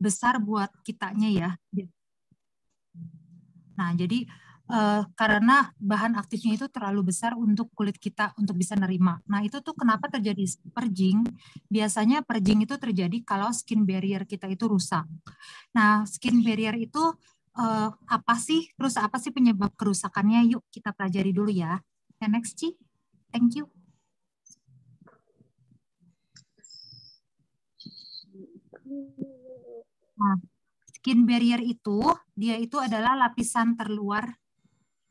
besar buat kitanya ya. Nah, jadi uh, karena bahan aktifnya itu terlalu besar untuk kulit kita untuk bisa nerima. Nah, itu tuh kenapa terjadi purging? Biasanya purging itu terjadi kalau skin barrier kita itu rusak. Nah, skin barrier itu uh, apa sih? Terus apa sih penyebab kerusakannya? Yuk kita pelajari dulu ya. Yeah, next, Ci. Thank you. Thank you. Nah, skin barrier itu dia itu adalah lapisan terluar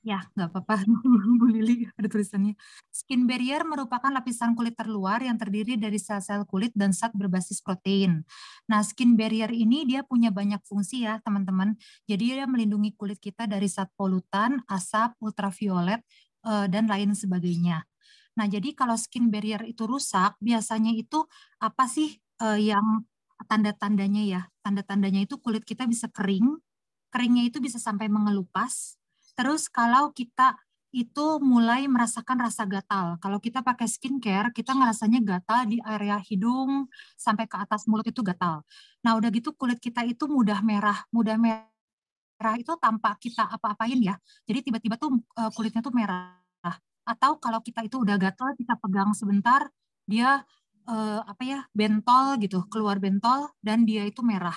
ya nggak apa-apa Bu Lili ada tulisannya skin barrier merupakan lapisan kulit terluar yang terdiri dari sel-sel kulit dan zat berbasis protein nah skin barrier ini dia punya banyak fungsi ya teman-teman jadi dia melindungi kulit kita dari zat polutan asap ultraviolet eh, dan lain sebagainya nah jadi kalau skin barrier itu rusak biasanya itu apa sih eh, yang tanda-tandanya ya. Tanda-tandanya itu kulit kita bisa kering, keringnya itu bisa sampai mengelupas. Terus kalau kita itu mulai merasakan rasa gatal. Kalau kita pakai skincare, kita ngerasanya gatal di area hidung sampai ke atas mulut itu gatal. Nah, udah gitu kulit kita itu mudah merah, mudah merah itu tanpa kita apa-apain ya. Jadi tiba-tiba tuh eh, kulitnya tuh merah. Atau kalau kita itu udah gatal, kita pegang sebentar, dia uh, apa ya bentol gitu keluar bentol dan dia itu merah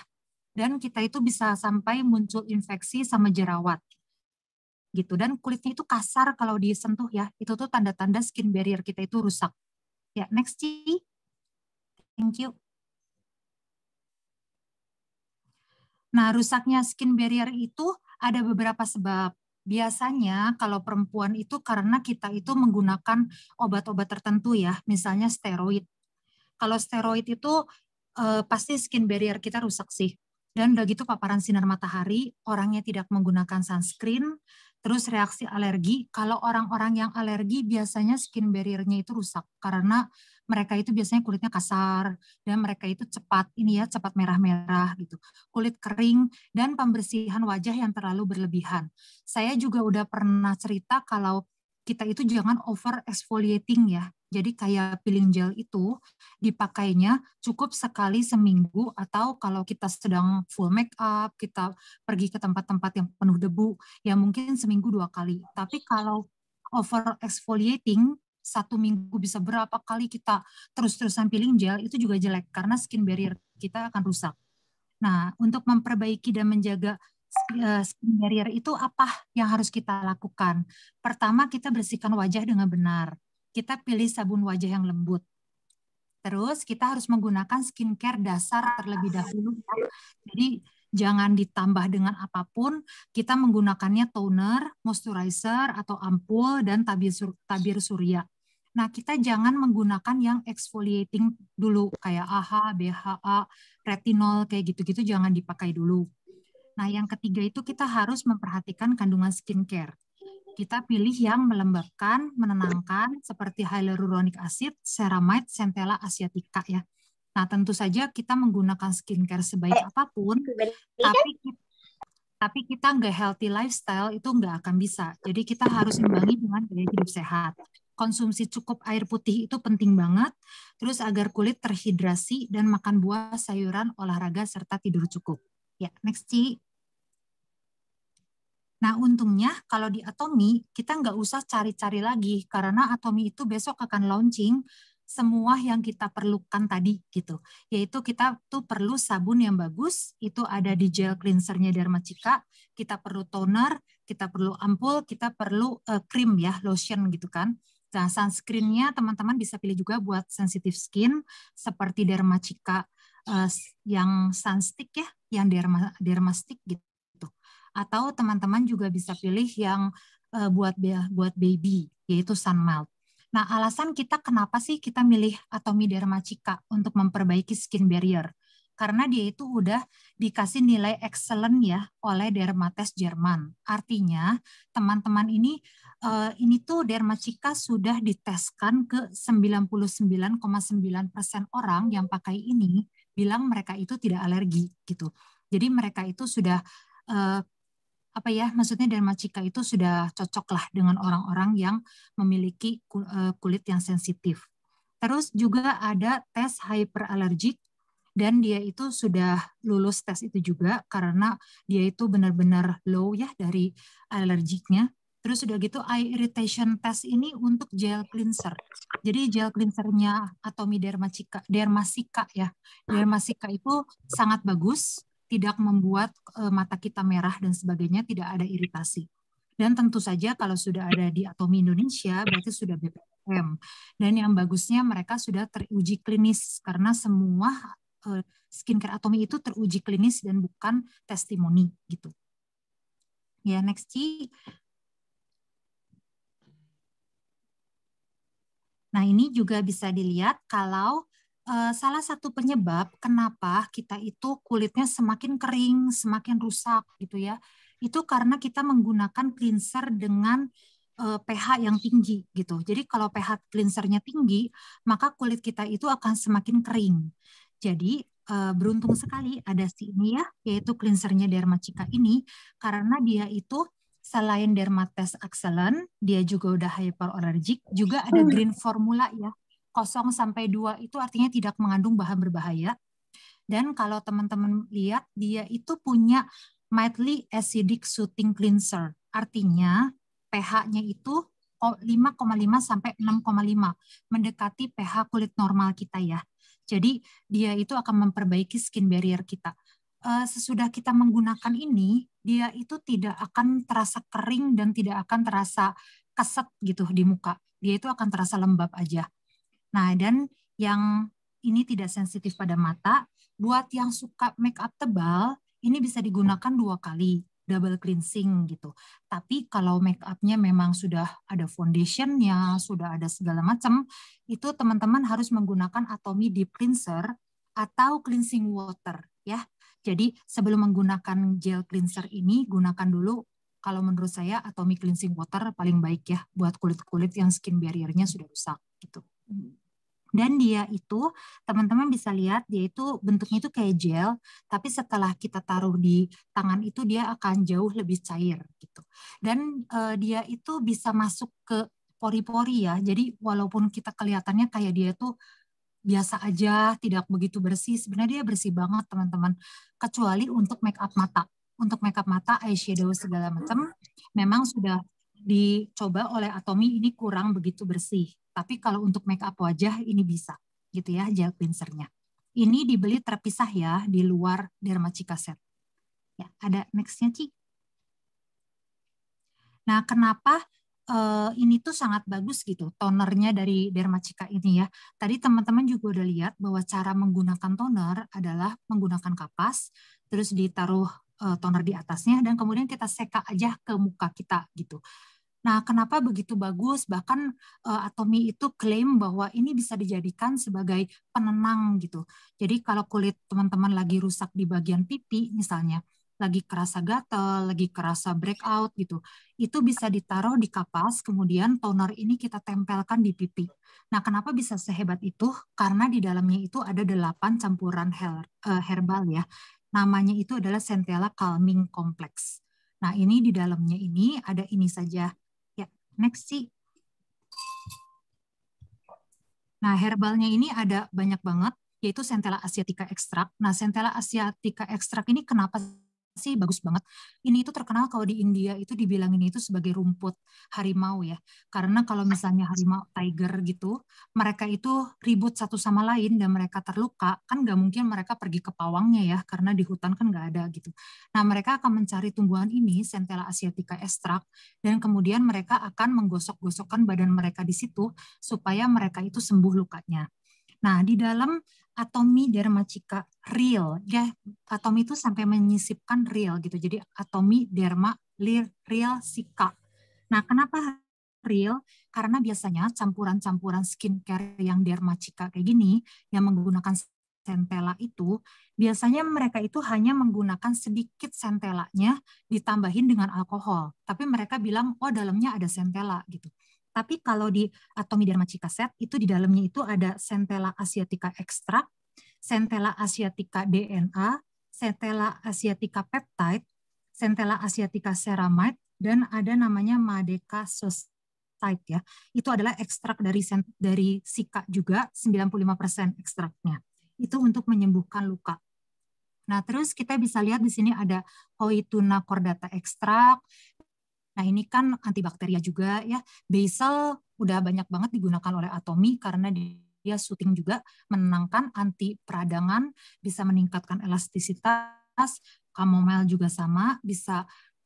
dan kita itu bisa sampai muncul infeksi sama jerawat gitu dan kulitnya itu kasar kalau disentuh ya itu tuh tanda-tanda skin barrier kita itu rusak ya next Ci thank you nah rusaknya skin barrier itu ada beberapa sebab biasanya kalau perempuan itu karena kita itu menggunakan obat-obat tertentu ya, misalnya steroid kalau steroid itu eh, pasti skin barrier kita rusak sih. Dan udah gitu paparan sinar matahari, orangnya tidak menggunakan sunscreen, terus reaksi alergi. Kalau orang-orang yang alergi biasanya skin barrier-nya itu rusak karena mereka itu biasanya kulitnya kasar dan mereka itu cepat ini ya cepat merah-merah gitu. Kulit kering dan pembersihan wajah yang terlalu berlebihan. Saya juga udah pernah cerita kalau kita itu jangan over exfoliating ya. Jadi kayak peeling gel itu dipakainya cukup sekali seminggu atau kalau kita sedang full make up, kita pergi ke tempat-tempat yang penuh debu, ya mungkin seminggu dua kali. Tapi kalau over exfoliating satu minggu bisa berapa kali kita terus-terusan peeling gel itu juga jelek karena skin barrier kita akan rusak. Nah, untuk memperbaiki dan menjaga eh, skin barrier itu apa yang harus kita lakukan? Pertama, kita bersihkan wajah dengan benar kita pilih sabun wajah yang lembut. Terus kita harus menggunakan skincare dasar terlebih dahulu. Jadi jangan ditambah dengan apapun. Kita menggunakannya toner, moisturizer, atau ampul, dan tabir, sur tabir surya. Nah, kita jangan menggunakan yang exfoliating dulu, kayak AHA, BHA, retinol, kayak gitu-gitu jangan dipakai dulu. Nah, yang ketiga itu kita harus memperhatikan kandungan skincare kita pilih yang melembabkan, menenangkan seperti hyaluronic acid, ceramide, centella asiatica ya. Nah, tentu saja kita menggunakan skincare sebaik eh, apapun, tapi kita, tapi kita nggak healthy lifestyle itu nggak akan bisa. Jadi kita harus imbangi dengan gaya hidup sehat. Konsumsi cukup air putih itu penting banget, terus agar kulit terhidrasi dan makan buah, sayuran, olahraga, serta tidur cukup. Ya, next Ci. Nah, untungnya kalau di Atomi, kita nggak usah cari-cari lagi, karena Atomi itu besok akan launching semua yang kita perlukan tadi gitu. Yaitu kita tuh perlu sabun yang bagus, itu ada di gel cleansernya Dermacika, kita perlu toner, kita perlu ampul, kita perlu uh, krim ya, lotion gitu kan. Nah, sunscreennya teman-teman bisa pilih juga buat sensitive skin seperti Dermacika uh, eh, yang sunstick ya, yang derma dermastick gitu atau teman-teman juga bisa pilih yang uh, buat buat baby yaitu sun melt. Nah, alasan kita kenapa sih kita milih Atomi Dermachica untuk memperbaiki skin barrier? Karena dia itu udah dikasih nilai excellent ya oleh dermatest Jerman. Artinya, teman-teman ini uh, ini tuh Dermacica sudah diteskan ke 99,9% orang yang pakai ini bilang mereka itu tidak alergi gitu. Jadi mereka itu sudah uh, apa ya maksudnya dermatika itu sudah cocoklah dengan orang-orang yang memiliki eh, kulit yang sensitif. Terus juga ada tes hyperalergik dan dia itu sudah lulus tes itu juga karena dia itu benar-benar low ya dari alergiknya. Terus sudah gitu eye irritation test ini untuk gel cleanser. Jadi gel cleansernya Atomi dermacica, Dermasika ya. Dermasika itu sangat bagus tidak membuat eh, mata kita merah dan sebagainya, tidak ada iritasi. Dan tentu saja kalau sudah ada di Atomi Indonesia berarti sudah BPOM. Dan yang bagusnya mereka sudah teruji klinis karena semua eh, skincare Atomi itu teruji klinis dan bukan testimoni gitu. Ya, next Ci. Nah, ini juga bisa dilihat kalau Eh, salah satu penyebab kenapa kita itu kulitnya semakin kering, semakin rusak gitu ya. Itu karena kita menggunakan cleanser dengan uh, pH yang tinggi gitu. Jadi kalau pH cleansernya tinggi, maka kulit kita itu akan semakin kering. Jadi uh, beruntung sekali ada si ini ya, yaitu cleansernya Dermacica ini karena dia itu selain dermates excellent, dia juga udah hyperallergic, juga ada hmm. green formula ya kosong sampai dua itu artinya tidak mengandung bahan berbahaya. Dan kalau teman-teman lihat, dia itu punya mildly acidic soothing cleanser. Artinya pH-nya itu 5,5 sampai 6,5 mendekati pH kulit normal kita ya. Jadi dia itu akan memperbaiki skin barrier kita. Eh, sesudah kita menggunakan ini, dia itu tidak akan terasa kering dan tidak akan terasa keset gitu di muka. Dia itu akan terasa lembab aja. Nah, dan yang ini tidak sensitif pada mata, buat yang suka make up tebal, ini bisa digunakan dua kali double cleansing gitu. Tapi kalau make upnya memang sudah ada foundationnya, sudah ada segala macam, itu teman-teman harus menggunakan Atomy Deep Cleanser atau cleansing water ya. Jadi sebelum menggunakan gel cleanser ini gunakan dulu kalau menurut saya Atomy Cleansing Water paling baik ya buat kulit-kulit yang skin barrier-nya sudah rusak gitu dan dia itu teman-teman bisa lihat dia itu bentuknya itu kayak gel tapi setelah kita taruh di tangan itu dia akan jauh lebih cair gitu dan uh, dia itu bisa masuk ke pori-pori ya jadi walaupun kita kelihatannya kayak dia itu biasa aja tidak begitu bersih sebenarnya dia bersih banget teman-teman kecuali untuk make up mata untuk make up mata eyeshadow segala macam memang sudah dicoba oleh Atomi ini kurang begitu bersih. Tapi kalau untuk make up wajah ini bisa gitu ya gel cleansernya. Ini dibeli terpisah ya di luar Dermacica set. Ya, ada nextnya Ci. Nah, kenapa uh, ini tuh sangat bagus gitu tonernya dari Dermacica ini ya. Tadi teman-teman juga udah lihat bahwa cara menggunakan toner adalah menggunakan kapas, terus ditaruh Eh, toner di atasnya dan kemudian kita seka aja ke muka kita gitu. Nah, kenapa begitu bagus? Bahkan uh, eh, Atomi itu klaim bahwa ini bisa dijadikan sebagai penenang gitu. Jadi kalau kulit teman-teman lagi rusak di bagian pipi misalnya, lagi kerasa gatel, lagi kerasa breakout gitu, itu bisa ditaruh di kapas, kemudian toner ini kita tempelkan di pipi. Nah, kenapa bisa sehebat itu? Karena di dalamnya itu ada delapan campuran eh, herbal ya namanya itu adalah Centella Calming Complex. Nah, ini di dalamnya ini ada ini saja. Ya, next sih. Nah, herbalnya ini ada banyak banget, yaitu Centella asiatica Extract. Nah, Centella asiatica Extract ini kenapa sih bagus banget. Ini itu terkenal kalau di India itu dibilangin itu sebagai rumput harimau ya. Karena kalau misalnya harimau tiger gitu, mereka itu ribut satu sama lain dan mereka terluka, kan nggak mungkin mereka pergi ke pawangnya ya, karena di hutan kan nggak ada gitu. Nah mereka akan mencari tumbuhan ini, Centella asiatica extract, dan kemudian mereka akan menggosok-gosokkan badan mereka di situ supaya mereka itu sembuh lukanya. Nah, di dalam atomi dermacika real, ya atomi itu sampai menyisipkan real gitu. Jadi atomi derma lir real sika. Nah, kenapa real? Karena biasanya campuran-campuran skincare yang dermacika kayak gini yang menggunakan sentela itu biasanya mereka itu hanya menggunakan sedikit sentelanya ditambahin dengan alkohol. Tapi mereka bilang, oh dalamnya ada sentela gitu. Tapi kalau di atomi Atomiderma set itu di dalamnya itu ada Centella asiatica extract, Centella asiatica DNA, Centella asiatica peptide, Centella asiatica ceramide, dan ada namanya madeka type ya. Itu adalah ekstrak dari dari sika juga 95% ekstraknya. Itu untuk menyembuhkan luka. Nah, terus kita bisa lihat di sini ada Hoituna cordata ekstrak, Nah ini kan antibakteria juga ya. Basil udah banyak banget digunakan oleh Atomi karena dia syuting juga menenangkan anti peradangan, bisa meningkatkan elastisitas. kamomel juga sama, bisa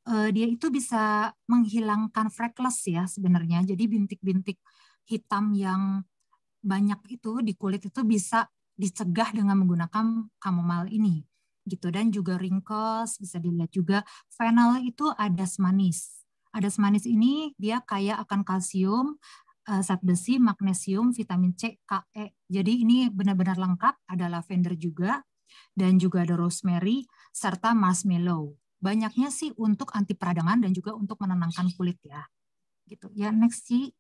uh, dia itu bisa menghilangkan freckles ya sebenarnya. Jadi bintik-bintik hitam yang banyak itu di kulit itu bisa dicegah dengan menggunakan kamomel ini gitu dan juga wrinkles bisa dilihat juga fennel itu ada manis ada semanis ini dia kaya akan kalsium, eh, zat besi, magnesium, vitamin C, K, E. Jadi ini benar-benar lengkap, ada lavender juga, dan juga ada rosemary, serta marshmallow. Banyaknya sih untuk anti peradangan dan juga untuk menenangkan kulit ya. Gitu. Ya, next sih.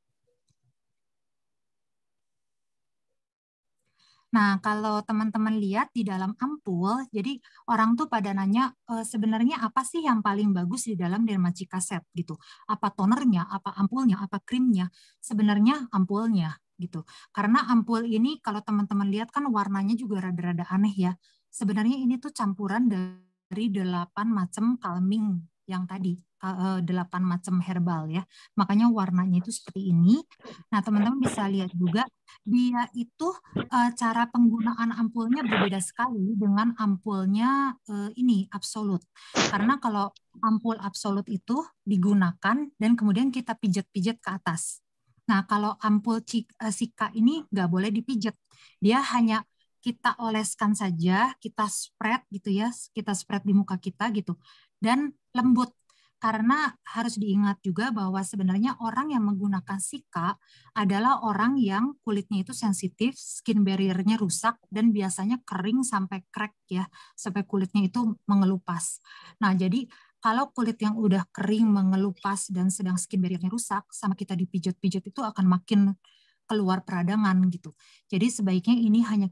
Nah, kalau teman-teman lihat di dalam ampul, jadi orang tuh pada nanya e, sebenarnya apa sih yang paling bagus di dalam Dermacica set gitu. Apa tonernya, apa ampulnya, apa krimnya? Sebenarnya ampulnya gitu. Karena ampul ini kalau teman-teman lihat kan warnanya juga rada-rada aneh ya. Sebenarnya ini tuh campuran dari delapan macam calming yang tadi Eh, delapan macam herbal ya. Makanya warnanya itu seperti ini. Nah, teman-teman bisa lihat juga dia itu eh, cara penggunaan ampulnya berbeda sekali dengan ampulnya eh, ini absolut. Karena kalau ampul absolut itu digunakan dan kemudian kita pijat-pijat ke atas. Nah, kalau ampul sika ini nggak boleh dipijat. Dia hanya kita oleskan saja, kita spread gitu ya, kita spread di muka kita gitu. Dan lembut karena harus diingat juga bahwa sebenarnya orang yang menggunakan Sika adalah orang yang kulitnya itu sensitif, skin barriernya rusak, dan biasanya kering sampai crack ya, sampai kulitnya itu mengelupas. Nah, jadi kalau kulit yang udah kering, mengelupas, dan sedang skin barriernya rusak, sama kita dipijat-pijat itu akan makin keluar peradangan gitu. Jadi sebaiknya ini hanya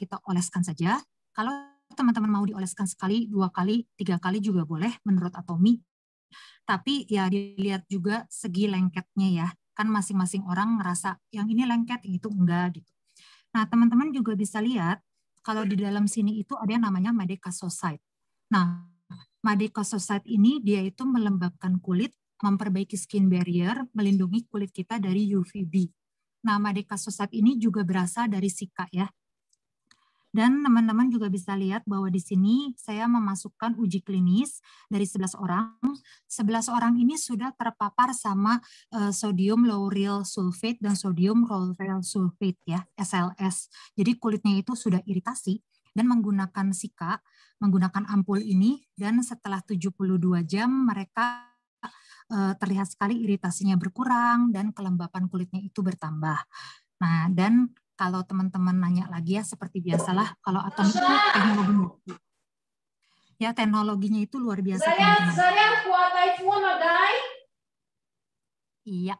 kita oleskan saja. Kalau teman-teman mau dioleskan sekali, dua kali, tiga kali juga boleh menurut Atomi tapi ya dilihat juga segi lengketnya ya kan masing-masing orang ngerasa yang ini lengket yang itu enggak gitu nah teman-teman juga bisa lihat kalau di dalam sini itu ada yang namanya Madeka Society nah Madeka Society ini dia itu melembabkan kulit memperbaiki skin barrier, melindungi kulit kita dari UVB. Nah, Madeka Society ini juga berasal dari Sika ya. Dan teman-teman juga bisa lihat bahwa di sini saya memasukkan uji klinis dari 11 orang. 11 orang ini sudah terpapar sama eh, sodium lauryl sulfate dan sodium lauryl sulfate ya, SLS. Jadi kulitnya itu sudah iritasi dan menggunakan sika, menggunakan ampul ini dan setelah 72 jam mereka eh, terlihat sekali iritasinya berkurang dan kelembapan kulitnya itu bertambah. Nah, dan kalau teman-teman nanya lagi ya seperti biasalah kalau atom itu teknologi ya teknologinya itu luar biasa saya saya kuat iPhone iya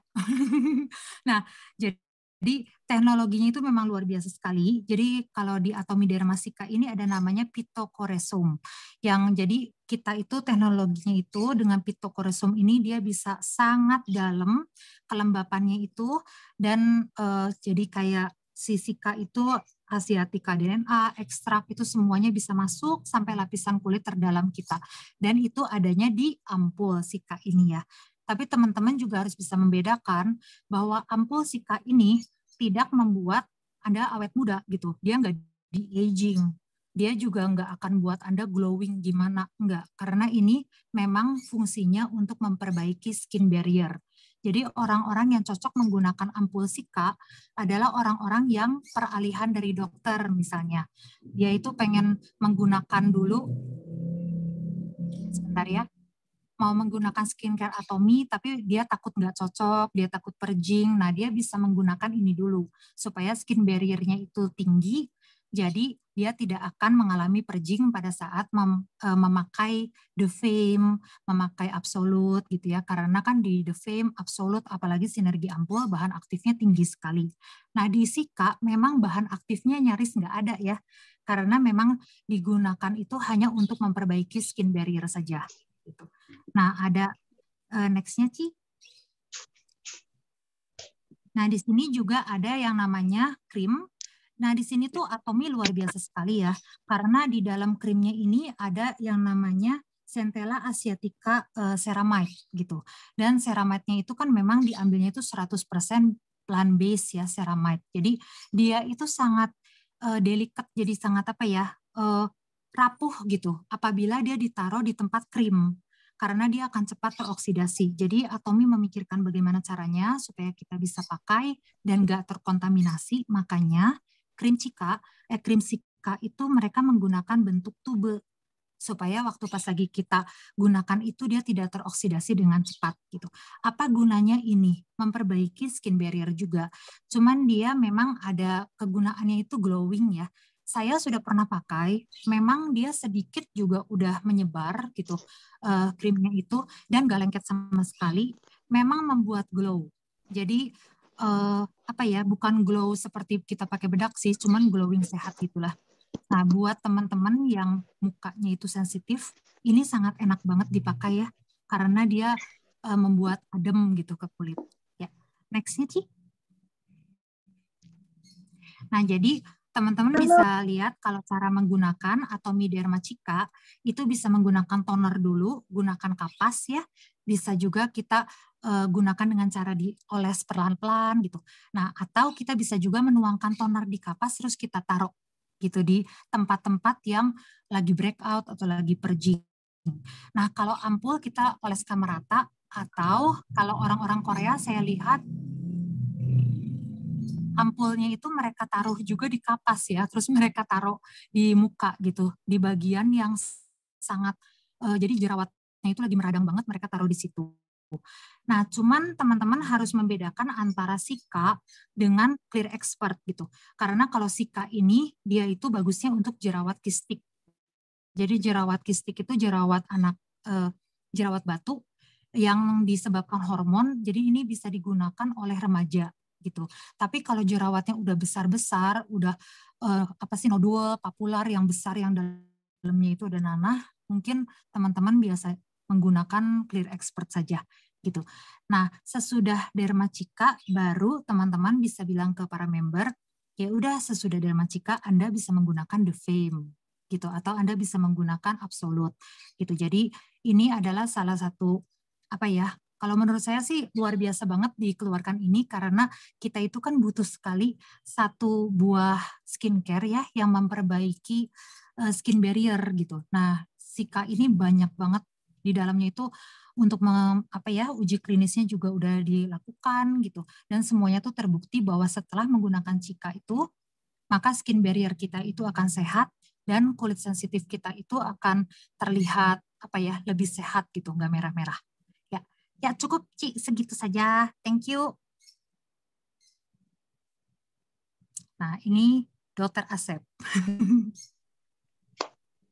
nah jadi teknologinya itu memang luar biasa sekali. Jadi kalau di atomi dermasika ini ada namanya pitokoresum. Yang jadi kita itu teknologinya itu dengan pitokoresum ini dia bisa sangat dalam kelembapannya itu dan uh, jadi kayak sisika itu asiatika DNA, ekstrak itu semuanya bisa masuk sampai lapisan kulit terdalam kita. Dan itu adanya di ampul sika ini ya. Tapi teman-teman juga harus bisa membedakan bahwa ampul sika ini tidak membuat Anda awet muda gitu. Dia nggak di aging. Dia juga nggak akan buat Anda glowing gimana. Nggak. Karena ini memang fungsinya untuk memperbaiki skin barrier jadi orang-orang yang cocok menggunakan ampul sika adalah orang-orang yang peralihan dari dokter misalnya. Dia itu pengen menggunakan dulu, sebentar ya, mau menggunakan skincare atomi tapi dia takut nggak cocok, dia takut perjing, Nah dia bisa menggunakan ini dulu supaya skin barrier-nya itu tinggi jadi dia tidak akan mengalami perjing pada saat mem, e, memakai the fame, memakai absolut gitu ya. Karena kan di the fame, absolut, apalagi sinergi ampul, bahan aktifnya tinggi sekali. Nah di sika memang bahan aktifnya nyaris nggak ada ya. Karena memang digunakan itu hanya untuk memperbaiki skin barrier saja. Gitu. Nah ada uh, nextnya Ci. Nah, di sini juga ada yang namanya krim Nah, di sini tuh atomi luar biasa sekali ya, karena di dalam krimnya ini ada yang namanya Centella asiatica eh, ceramide gitu. Dan ceramide-nya itu kan memang diambilnya itu 100% plant based ya ceramide. Jadi dia itu sangat uh, delikat jadi sangat apa ya? Uh, rapuh gitu apabila dia ditaruh di tempat krim karena dia akan cepat teroksidasi. Jadi Atomi memikirkan bagaimana caranya supaya kita bisa pakai dan gak terkontaminasi. Makanya Krim eh, krim ekrimsika itu mereka menggunakan bentuk tube supaya waktu pas lagi kita gunakan itu dia tidak teroksidasi dengan cepat gitu. Apa gunanya ini? Memperbaiki skin barrier juga. Cuman dia memang ada kegunaannya itu glowing ya. Saya sudah pernah pakai, memang dia sedikit juga udah menyebar gitu eh, krimnya itu dan gak lengket sama sekali. Memang membuat glow. Jadi uh, apa ya bukan glow seperti kita pakai bedak sih cuman glowing sehat gitulah nah buat teman-teman yang mukanya itu sensitif ini sangat enak banget dipakai ya karena dia uh, membuat adem gitu ke kulit ya nextnya sih nah jadi teman-teman bisa lihat kalau cara menggunakan atau Atomi dermacica itu bisa menggunakan toner dulu, gunakan kapas ya. Bisa juga kita Eh, gunakan dengan cara dioles perlahan-lahan gitu. Nah, atau kita bisa juga menuangkan toner di kapas terus kita taruh gitu di tempat-tempat yang lagi breakout atau lagi pergi. Nah, kalau ampul kita oleskan merata atau kalau orang-orang Korea saya lihat ampulnya itu mereka taruh juga di kapas ya, terus mereka taruh di muka gitu, di bagian yang sangat uh, jadi jerawatnya itu lagi meradang banget mereka taruh di situ. Nah, cuman teman-teman harus membedakan antara Sika dengan clear expert gitu. Karena kalau Sika ini dia itu bagusnya untuk jerawat kistik. Jadi jerawat kistik itu jerawat anak eh, jerawat batu yang disebabkan hormon. Jadi ini bisa digunakan oleh remaja gitu. Tapi kalau jerawatnya udah besar-besar, udah eh, apa sih nodul, papular yang besar yang dalamnya itu ada nanah, mungkin teman-teman biasa menggunakan clear expert saja gitu. Nah, sesudah dermacika baru teman-teman bisa bilang ke para member, ya udah sesudah dermacika Anda bisa menggunakan the fame gitu atau Anda bisa menggunakan Absolute gitu. Jadi ini adalah salah satu apa ya? Kalau menurut saya sih luar biasa banget dikeluarkan ini karena kita itu kan butuh sekali satu buah skincare ya yang memperbaiki eh, skin barrier gitu. Nah, Sika ini banyak banget di dalamnya itu untuk mem, apa ya uji klinisnya juga udah dilakukan gitu dan semuanya tuh terbukti bahwa setelah menggunakan Cika itu maka skin barrier kita itu akan sehat dan kulit sensitif kita itu akan terlihat apa ya lebih sehat gitu nggak merah-merah ya ya cukup Ci segitu saja thank you nah ini dokter Asep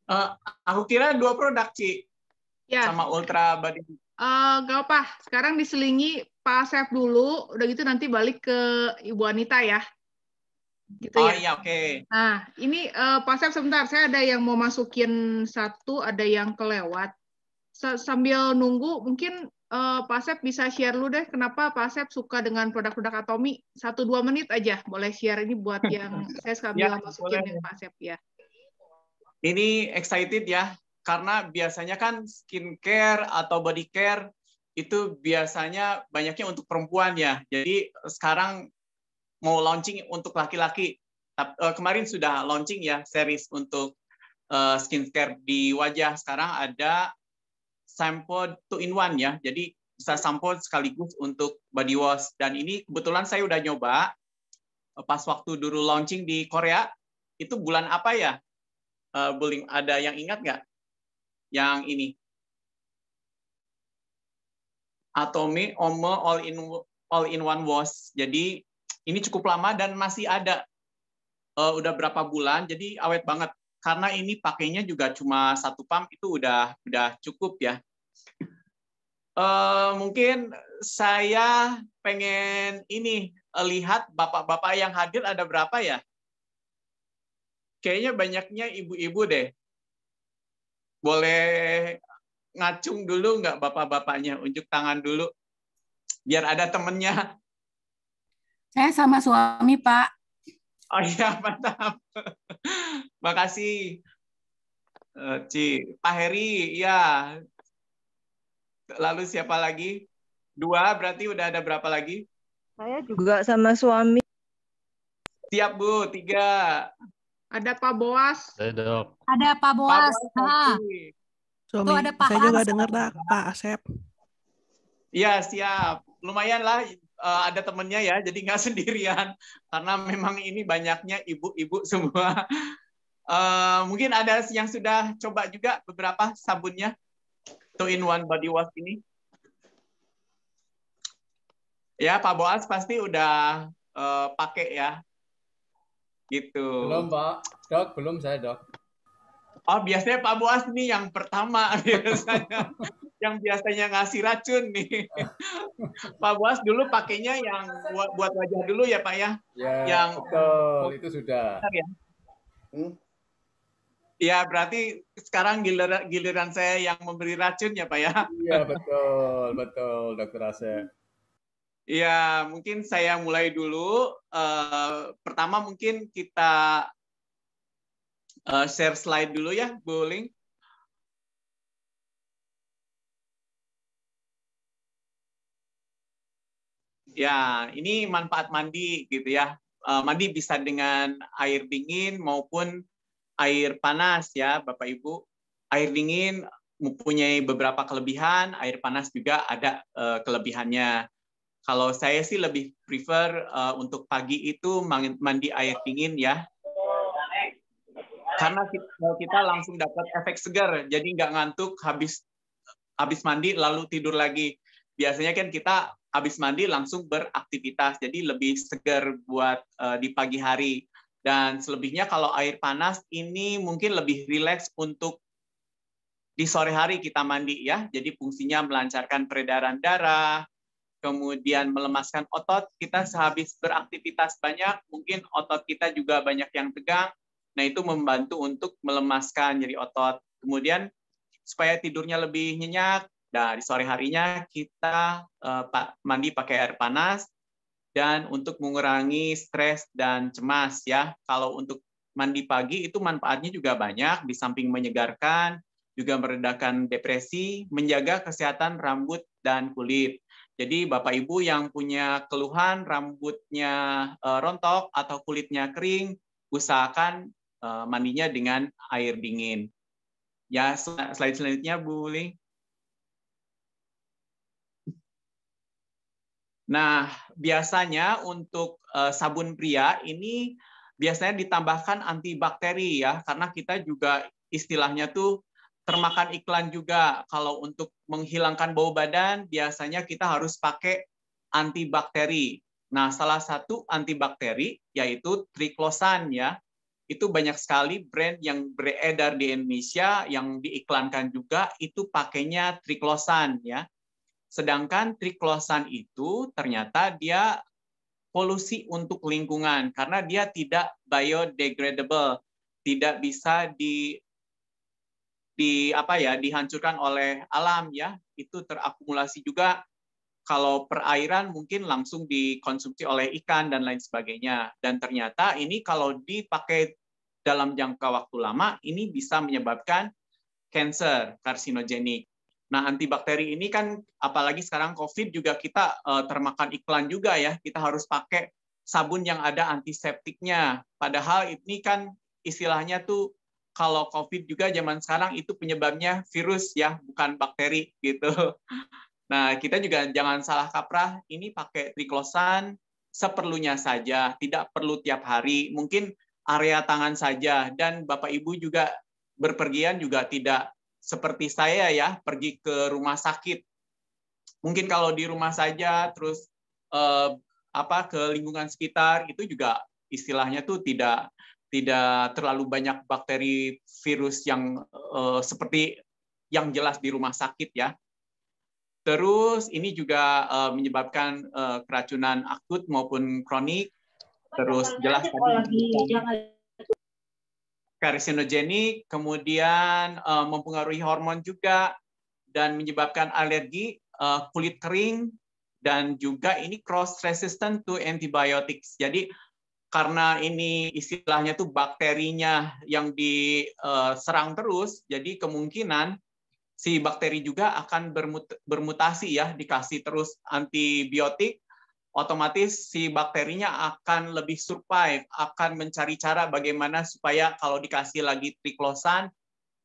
uh, aku kira dua produk Ci ya. sama ultra body? Uh, eh, gak apa, sekarang diselingi Pak Sef dulu, udah gitu nanti balik ke Ibu Anita ya. Gitu oh ya? iya, oke. Okay. Nah, ini uh, Pak Sef sebentar, saya ada yang mau masukin satu, ada yang kelewat. S Sambil nunggu, mungkin uh, Pak Sep bisa share lu deh kenapa Pak Sep suka dengan produk-produk Atomi. Satu dua menit aja boleh share ini buat yang saya sambil ya, masukin boleh. Yang Pak Sep ya. Ini excited ya karena biasanya kan skincare atau body care itu biasanya banyaknya untuk perempuan ya. Jadi sekarang mau launching untuk laki-laki. Eh, kemarin sudah launching ya series untuk eh, skincare di wajah. Sekarang ada sampo two in one ya. Jadi bisa sampo sekaligus untuk body wash. Dan ini kebetulan saya udah nyoba eh, pas waktu dulu launching di Korea. Itu bulan apa ya? uh, bullying ada yang ingat nggak? yang ini. Atomi Ome All in All in One Wash. Jadi ini cukup lama dan masih ada. Uh, udah berapa bulan, jadi awet banget. Karena ini pakainya juga cuma satu pump itu udah udah cukup ya. Uh, mungkin saya pengen ini uh, lihat bapak-bapak yang hadir ada berapa ya? Kayaknya banyaknya ibu-ibu deh boleh ngacung dulu nggak bapak-bapaknya unjuk tangan dulu biar ada temennya saya sama suami pak oh iya mantap makasih eh, Ci Pak Heri ya lalu siapa lagi dua berarti udah ada berapa lagi saya juga sama suami siap bu tiga ada Pak Boas. Ada Pak Boas. Pak Suami, ada Pak saya juga dengar lah Pak Asep. Iya siap. Lumayan lah eh, ada temennya ya, jadi nggak sendirian. Karena memang ini banyaknya ibu-ibu semua. Uh, mungkin ada yang sudah coba juga beberapa sabunnya. Two in one body wash ini. Ya Pak Boas pasti udah uh, pakai ya Gitu. Belum, Pak. Dok, belum saya, Dok. Oh, biasanya Pak Boas nih yang pertama biasanya. yang biasanya ngasih racun nih. Pak Boas dulu pakainya yang buat, buat wajah dulu ya, Pak ya. ya yang betul, itu sudah. Ya. Hmm? Ya, berarti sekarang giliran, giliran saya yang memberi racun ya, Pak ya. Iya, betul, betul, Dokter Asep. Ya, mungkin saya mulai dulu. Uh, pertama mungkin kita uh, share slide dulu ya, Bu Ling. Ya, ini manfaat mandi gitu ya. Uh, mandi bisa dengan air dingin maupun air panas ya, Bapak Ibu. Air dingin mempunyai beberapa kelebihan, air panas juga ada uh, kelebihannya kalau saya sih lebih prefer uh, untuk pagi itu mandi air dingin ya. Karena kita, kita langsung dapat efek segar, jadi nggak ngantuk habis habis mandi lalu tidur lagi. Biasanya kan kita habis mandi langsung beraktivitas, jadi lebih segar buat uh, di pagi hari. Dan selebihnya kalau air panas ini mungkin lebih rileks untuk di sore hari kita mandi ya. Jadi fungsinya melancarkan peredaran darah, kemudian melemaskan otot, kita sehabis beraktivitas banyak, mungkin otot kita juga banyak yang tegang. Nah, itu membantu untuk melemaskan nyeri otot. Kemudian supaya tidurnya lebih nyenyak, nah, sore harinya kita uh, mandi pakai air panas dan untuk mengurangi stres dan cemas ya. Kalau untuk mandi pagi itu manfaatnya juga banyak di samping menyegarkan, juga meredakan depresi, menjaga kesehatan rambut dan kulit. Jadi Bapak Ibu yang punya keluhan rambutnya eh, rontok atau kulitnya kering, usahakan eh, mandinya dengan air dingin. Ya, slide selanjutnya Bu Li. Nah, biasanya untuk eh, sabun pria ini biasanya ditambahkan antibakteri ya, karena kita juga istilahnya tuh termakan iklan juga. Kalau untuk menghilangkan bau badan, biasanya kita harus pakai antibakteri. Nah, salah satu antibakteri yaitu triclosan ya. Itu banyak sekali brand yang beredar di Indonesia yang diiklankan juga itu pakainya triclosan ya. Sedangkan triclosan itu ternyata dia polusi untuk lingkungan karena dia tidak biodegradable, tidak bisa di di apa ya dihancurkan oleh alam ya itu terakumulasi juga kalau perairan mungkin langsung dikonsumsi oleh ikan dan lain sebagainya dan ternyata ini kalau dipakai dalam jangka waktu lama ini bisa menyebabkan kanker karsinogenik. Nah, antibakteri ini kan apalagi sekarang COVID juga kita uh, termakan iklan juga ya. Kita harus pakai sabun yang ada antiseptiknya. Padahal ini kan istilahnya tuh kalau COVID juga zaman sekarang itu penyebabnya virus ya, bukan bakteri gitu. Nah, kita juga jangan salah kaprah, ini pakai triklosan seperlunya saja, tidak perlu tiap hari, mungkin area tangan saja. Dan Bapak Ibu juga berpergian juga tidak seperti saya ya, pergi ke rumah sakit. Mungkin kalau di rumah saja, terus eh, apa ke lingkungan sekitar itu juga istilahnya tuh tidak tidak terlalu banyak bakteri virus yang uh, seperti yang jelas di rumah sakit ya. Terus ini juga uh, menyebabkan uh, keracunan akut maupun kronik. Terus jelas tadi karsinogenik, kemudian uh, mempengaruhi hormon juga dan menyebabkan alergi, uh, kulit kering dan juga ini cross resistant to antibiotics. Jadi karena ini istilahnya tuh bakterinya yang diserang eh, terus, jadi kemungkinan si bakteri juga akan bermutasi ya, dikasih terus antibiotik, otomatis si bakterinya akan lebih survive, akan mencari cara bagaimana supaya kalau dikasih lagi triklosan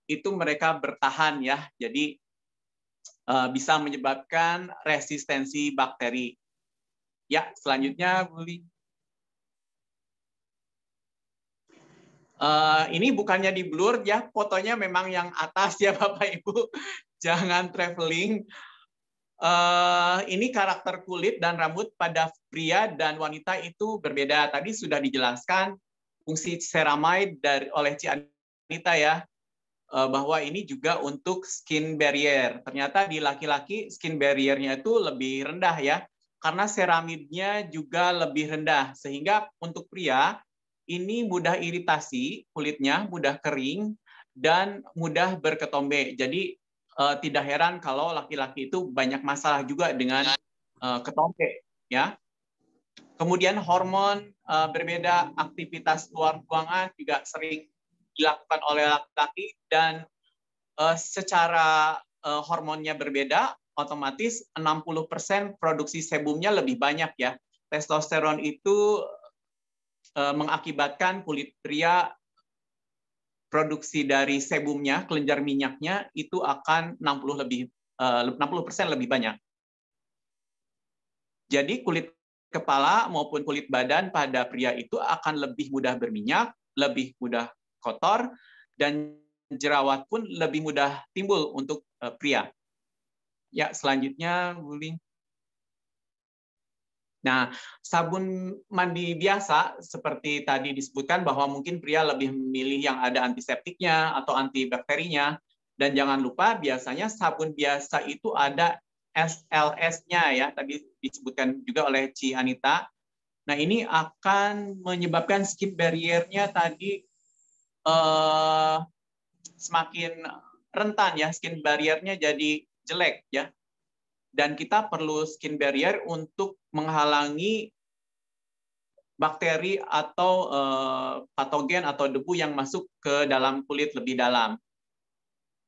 itu mereka bertahan ya. Jadi eh, bisa menyebabkan resistensi bakteri. Ya, selanjutnya boleh. Eh, ini bukannya di blur ya, fotonya memang yang atas ya Bapak Ibu. Jangan traveling. Uh, ini karakter kulit dan rambut pada pria dan wanita itu berbeda. Tadi sudah dijelaskan fungsi ceramide dari oleh Cianita ya uh, bahwa ini juga untuk skin barrier. Ternyata di laki-laki skin barriernya itu lebih rendah ya karena ceramidnya juga lebih rendah sehingga untuk pria ini mudah iritasi kulitnya, mudah kering, dan mudah berketombe. Jadi uh, tidak heran kalau laki-laki itu banyak masalah juga dengan uh, ketombe, ya. Kemudian hormon uh, berbeda, aktivitas luar ruangan juga sering dilakukan oleh laki-laki dan uh, secara uh, hormonnya berbeda, otomatis 60% produksi sebumnya lebih banyak ya. Testosteron itu Eh, mengakibatkan kulit pria produksi dari sebumnya, kelenjar minyaknya itu akan 60 lebih 60% eh, lebih banyak. Jadi kulit kepala maupun kulit badan pada pria itu akan lebih mudah berminyak, lebih mudah kotor dan jerawat pun lebih mudah timbul untuk eh, pria. Ya, selanjutnya, Wuling. Nah, sabun mandi biasa seperti tadi disebutkan bahwa mungkin pria lebih memilih yang ada antiseptiknya atau antibakterinya dan jangan lupa biasanya sabun biasa itu ada SLS-nya ya tadi disebutkan juga oleh Ci Anita. Nah, ini akan menyebabkan skin barrier-nya tadi eh, semakin rentan ya skin barrier-nya jadi jelek ya dan kita perlu skin barrier untuk menghalangi bakteri atau uh, patogen atau debu yang masuk ke dalam kulit lebih dalam.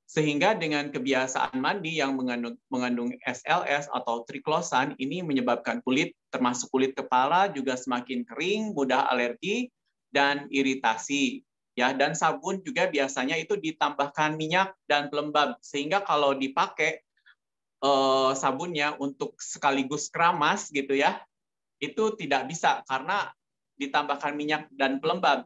Sehingga dengan kebiasaan mandi yang mengandung, mengandung SLS atau triklosan ini menyebabkan kulit termasuk kulit kepala juga semakin kering, mudah alergi dan iritasi. Ya, dan sabun juga biasanya itu ditambahkan minyak dan pelembab sehingga kalau dipakai uh, sabunnya untuk sekaligus keramas gitu ya, itu tidak bisa karena ditambahkan minyak dan pelembab.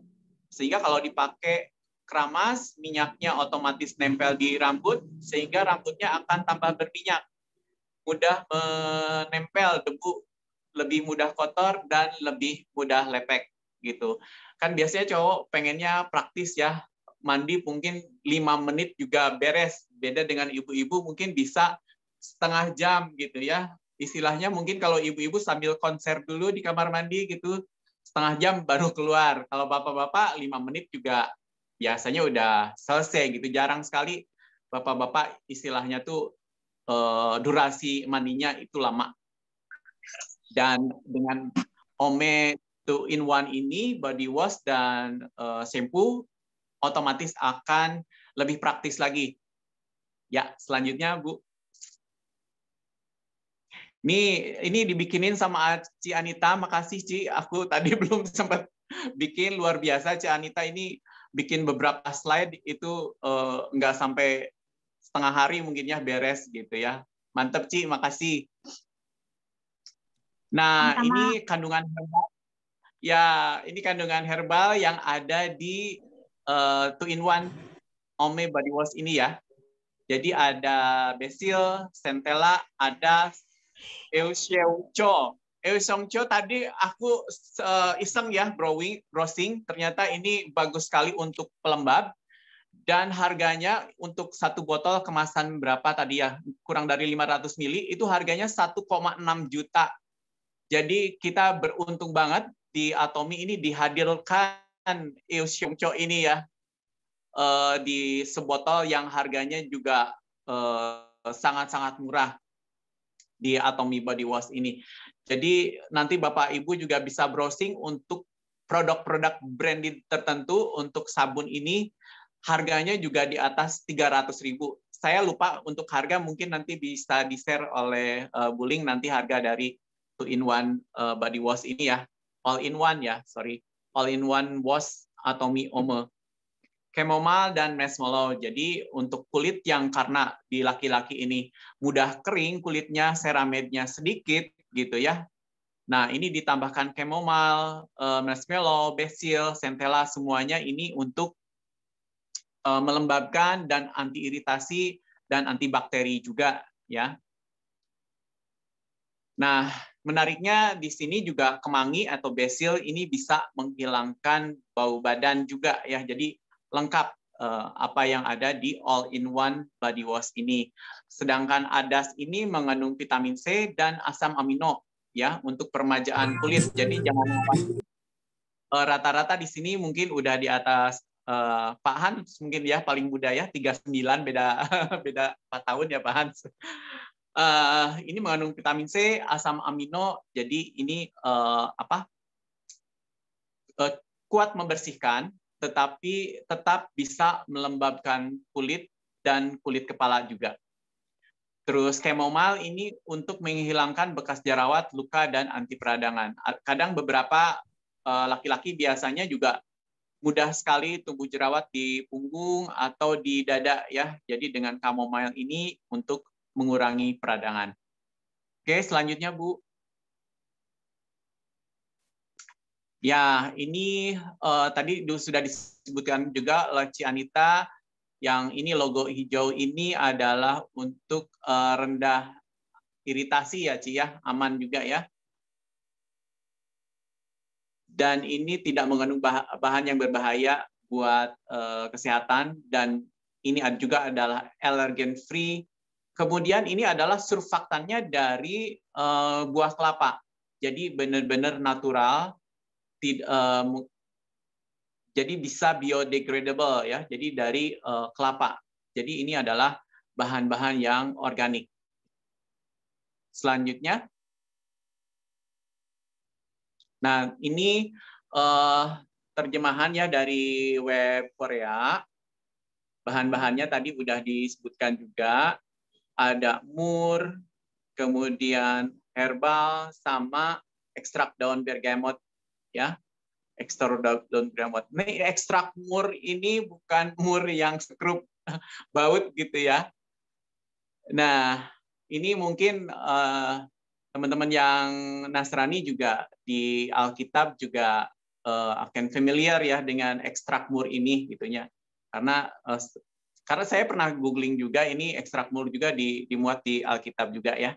Sehingga kalau dipakai keramas, minyaknya otomatis nempel di rambut, sehingga rambutnya akan tambah berminyak. Mudah menempel debu, lebih mudah kotor, dan lebih mudah lepek. gitu. Kan biasanya cowok pengennya praktis ya, mandi mungkin lima menit juga beres. Beda dengan ibu-ibu mungkin bisa setengah jam gitu ya. Istilahnya mungkin kalau ibu-ibu sambil konser dulu di kamar mandi gitu, setengah jam baru keluar. Kalau bapak-bapak lima menit juga biasanya udah selesai gitu. Jarang sekali bapak-bapak istilahnya tuh eh, durasi mandinya itu lama. Dan dengan Ome two in one ini body wash dan uh, shampoo otomatis akan lebih praktis lagi. Ya, selanjutnya Bu. Ini ini dibikinin sama Ci Anita. Makasih Ci, aku tadi belum sempat bikin luar biasa Ci Anita ini bikin beberapa slide itu uh, nggak sampai setengah hari mungkin ya beres gitu ya. Mantep Ci, makasih. Nah, Sama. ini kandungan herbal. Ya, ini kandungan herbal yang ada di uh, eh, two in one Ome Body Wash ini ya. Jadi ada basil, centella, ada Eu Xiao tadi aku eh, iseng ya browsing, browsing. Ternyata ini bagus sekali untuk pelembab. Dan harganya untuk satu botol kemasan berapa tadi ya? Kurang dari 500 mili, itu harganya 1,6 juta. Jadi kita beruntung banget di Atomi ini dihadirkan Eu ini ya. Eh, di sebotol yang harganya juga eh, sangat -sangat murah di atomi Body Wash ini. Jadi nanti Bapak Ibu juga bisa browsing untuk produk-produk branded tertentu untuk sabun ini harganya juga di atas ratus ribu. Saya lupa untuk harga mungkin nanti bisa di-share oleh uh, eh, Buling nanti harga dari two in one uh, eh, body wash ini ya. All in one ya, sorry. All in one wash Atomy Ome chamomile dan mesmolol. Jadi untuk kulit yang karena di laki-laki ini mudah kering kulitnya, ceramidnya sedikit gitu ya. Nah, ini ditambahkan chamomile, eh, marshmallow, basil, centella semuanya ini untuk eh, melembabkan dan antiiritasi dan antibakteri juga ya. Nah, menariknya di sini juga kemangi atau basil ini bisa menghilangkan bau badan juga ya. Jadi lengkap uh, apa yang ada di all-in-one body wash ini. Sedangkan ADAS ini mengandung vitamin C dan asam amino ya untuk permajaan kulit. Jadi jangan lupa eh, rata-rata di sini mungkin udah di atas uh, Pak Hans mungkin ya paling muda ya 39 beda beda 4 tahun ya Pak Hans. Uh, ini mengandung vitamin C, asam amino. Jadi ini uh, apa? Uh, kuat membersihkan tetapi tetap bisa melembabkan kulit dan kulit kepala juga. Terus kemomal ini untuk menghilangkan bekas jerawat, luka, dan anti peradangan. Kadang beberapa eh, laki-laki biasanya juga mudah sekali tumbuh jerawat di punggung atau di dada ya. Jadi dengan chamomile ini untuk mengurangi peradangan. Oke, selanjutnya Bu. Ya, ini uh, tadi sudah disebutkan juga oleh Cianita yang ini logo hijau ini adalah untuk uh, rendah iritasi ya Ci ya, aman juga ya. Dan ini tidak mengandung bah bahan yang berbahaya buat uh, kesehatan dan ini juga adalah allergen free. Kemudian ini adalah surfaktannya dari uh, buah kelapa. Jadi benar-benar natural tid, uh, jadi bisa biodegradable ya. Jadi dari uh, kelapa. Jadi ini adalah bahan-bahan yang organik. Selanjutnya, nah ini uh, eh, terjemahannya dari web Korea. Bahan-bahannya tadi sudah disebutkan juga. Ada mur, kemudian herbal, sama ekstrak daun bergamot ya extrodongram water. Ini ekstrak mur ini bukan mur yang sekrup baut gitu ya. Nah, ini mungkin eh, teman-teman uh, yang Nasrani juga di Alkitab juga uh, akan familiar ya dengan ekstrak mur ini gitu ya. Karena uh, karena saya pernah googling juga ini ekstrak mur juga di, dimuat di Alkitab juga ya.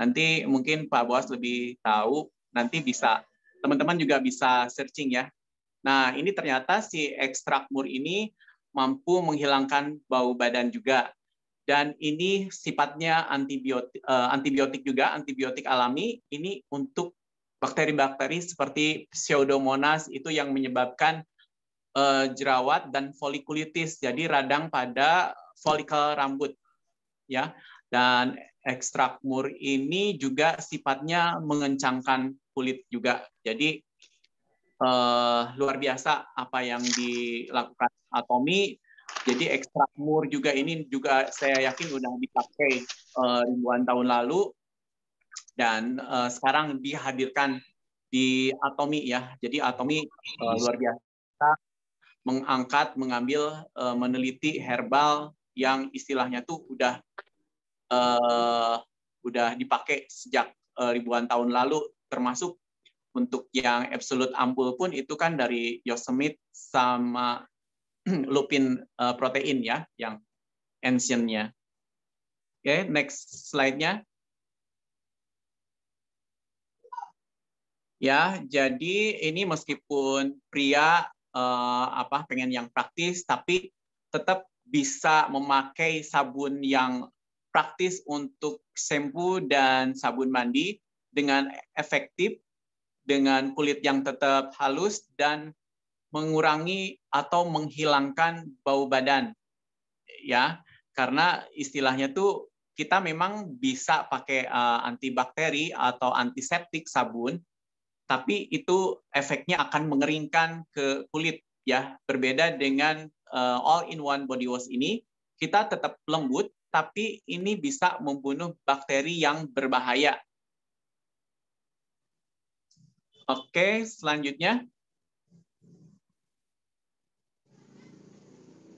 Nanti mungkin Pak Boas lebih tahu, nanti bisa teman-teman juga bisa searching ya. Nah, ini ternyata si ekstrak mur ini mampu menghilangkan bau badan juga. Dan ini sifatnya antibiotik, eh, antibiotik juga, antibiotik alami. Ini untuk bakteri-bakteri seperti pseudomonas itu yang menyebabkan eh, jerawat dan folikulitis, jadi radang pada folikel rambut. Ya, dan ekstrak mur ini juga sifatnya mengencangkan kulit juga. Jadi eh, luar biasa apa yang dilakukan Atomi. Jadi ekstrak mur juga ini juga saya yakin sudah dipakai eh, ribuan tahun lalu dan eh, sekarang dihadirkan di Atomi ya. Jadi Atomi eh, luar biasa mengangkat, mengambil, eh, meneliti herbal yang istilahnya tuh udah uh, udah dipakai sejak uh, ribuan tahun lalu termasuk untuk yang absolute ampul pun itu kan dari Yosemite sama lupin uh, protein ya yang ancientnya. Oke, okay, next slide-nya. Ya, jadi ini meskipun pria uh, apa pengen yang praktis tapi tetap bisa memakai sabun yang praktis untuk sempu dan sabun mandi dengan efektif, dengan kulit yang tetap halus, dan mengurangi atau menghilangkan bau badan. Ya, karena istilahnya tuh kita memang bisa pakai uh, antibakteri atau antiseptik sabun, tapi itu efeknya akan mengeringkan ke kulit ya. Berbeda dengan uh, eh, all in one body wash ini, kita tetap lembut tapi ini bisa membunuh bakteri yang berbahaya. Oke, selanjutnya.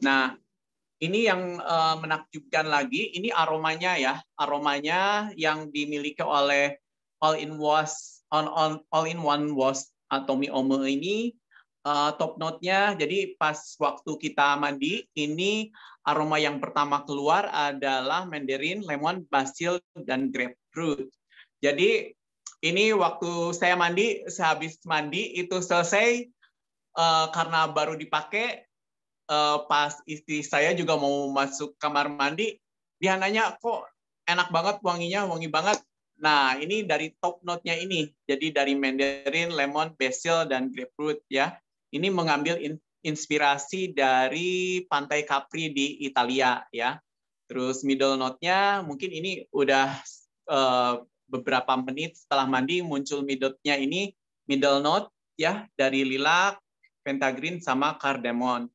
Nah, ini yang eh, menakjubkan lagi, ini aromanya ya, aromanya yang dimiliki oleh all in was on, all in one was atau miomo ini uh, top note-nya. Jadi pas waktu kita mandi, ini aroma yang pertama keluar adalah mandarin, lemon, basil, dan grapefruit. Jadi ini waktu saya mandi, sehabis mandi itu selesai uh, karena baru dipakai. Uh, pas istri saya juga mau masuk kamar mandi, dia nanya kok enak banget wanginya, wangi banget. Nah, ini dari top note-nya ini. Jadi dari mandarin, lemon, basil, dan grapefruit ya ini mengambil inspirasi dari Pantai Capri di Italia ya. Terus middle note-nya mungkin ini udah eh, beberapa menit setelah mandi muncul middle note nya ini middle note ya dari lilac, pentagreen sama cardamom.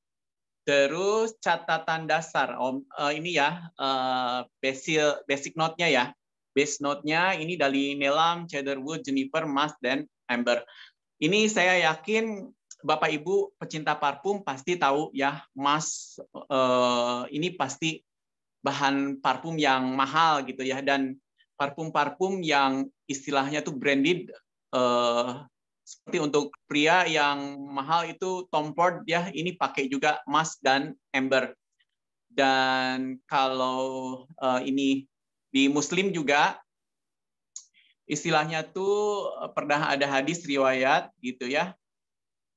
Terus catatan dasar om eh, ini ya uh, eh, basic basic note-nya ya. Base note-nya ini dari nelam, cedarwood, juniper, musk dan amber. Ini saya yakin Bapak Ibu pecinta parfum pasti tahu ya, Mas eh, ini pasti bahan parfum yang mahal gitu ya dan parfum-parfum yang istilahnya tuh branded eh, seperti untuk pria yang mahal itu Tom Ford ya ini pakai juga emas dan amber dan kalau eh, ini di Muslim juga istilahnya tuh eh, pernah ada hadis riwayat gitu ya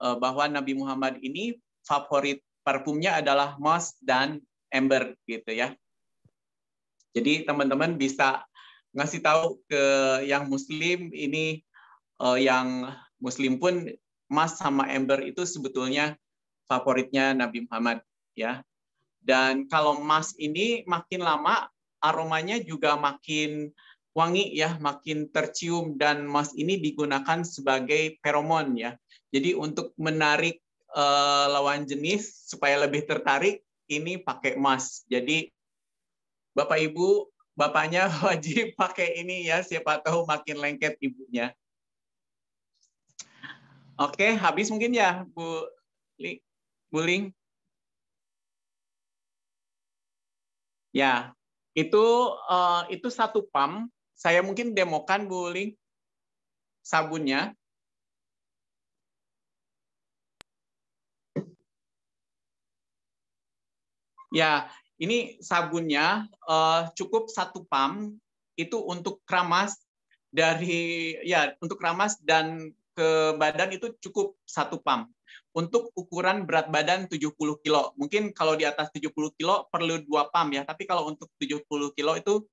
Eh, bahwa Nabi Muhammad ini favorit parfumnya adalah moss dan amber gitu ya. Jadi teman-teman bisa ngasih tahu ke yang muslim ini uh, yang muslim pun emas sama amber itu sebetulnya favoritnya Nabi Muhammad ya. Dan kalau emas ini makin lama aromanya juga makin wangi ya, makin tercium dan emas ini digunakan sebagai peromon ya. Jadi untuk menarik uh, lawan jenis supaya lebih tertarik, ini pakai emas. Jadi Bapak Ibu, bapaknya wajib pakai ini ya, siapa tahu makin lengket ibunya. Oke, habis mungkin ya Bu Li, Bu Ling. Ya, itu uh, itu satu pam. Saya mungkin demokan Bu Ling sabunnya. Ya, ini sabunnya uh, cukup satu pam itu untuk keramas dari ya untuk keramas dan ke badan itu cukup satu pam. Untuk ukuran berat badan 70 kilo, mungkin kalau di atas 70 kilo perlu dua pam ya, tapi kalau untuk 70 kilo itu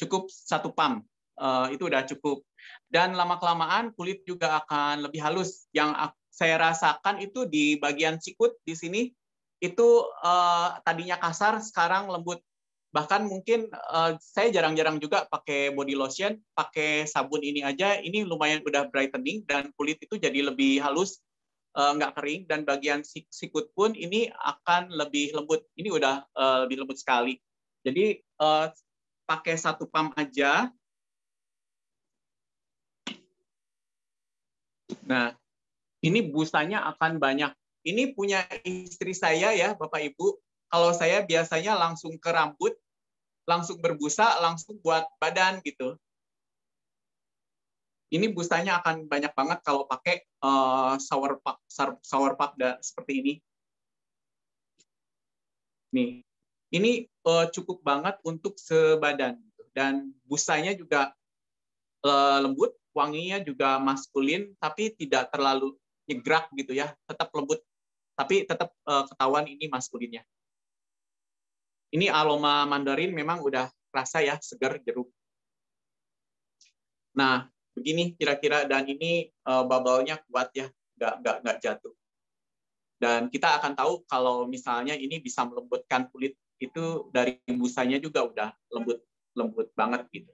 cukup satu pam. Uh, eh, itu udah cukup. Dan lama-kelamaan kulit juga akan lebih halus. Yang saya rasakan itu di bagian sikut di sini itu uh, tadinya kasar sekarang lembut bahkan mungkin uh, saya jarang-jarang juga pakai body lotion pakai sabun ini aja ini lumayan udah brightening dan kulit itu jadi lebih halus uh, kering dan bagian sikut pun ini akan lebih lembut ini udah uh, lebih lembut sekali jadi uh, pakai satu pump aja nah ini busanya akan banyak ini punya istri saya ya, Bapak Ibu. Kalau saya biasanya langsung ke rambut, langsung berbusa, langsung buat badan gitu. Ini busanya akan banyak banget kalau pakai uh, sour pack, sour pack seperti ini. Nih, ini uh, cukup banget untuk sebadan dan busanya juga uh, lembut, wanginya juga maskulin, tapi tidak terlalu nyegrak gitu ya, tetap lembut tapi tetap uh, eh, ketahuan ini maskulinnya. Ini aroma mandarin memang udah rasa ya segar jeruk. Nah, begini kira-kira dan ini uh, bubble-nya kuat ya, nggak nggak nggak jatuh. Dan kita akan tahu kalau misalnya ini bisa melembutkan kulit itu dari busanya juga udah lembut lembut banget gitu.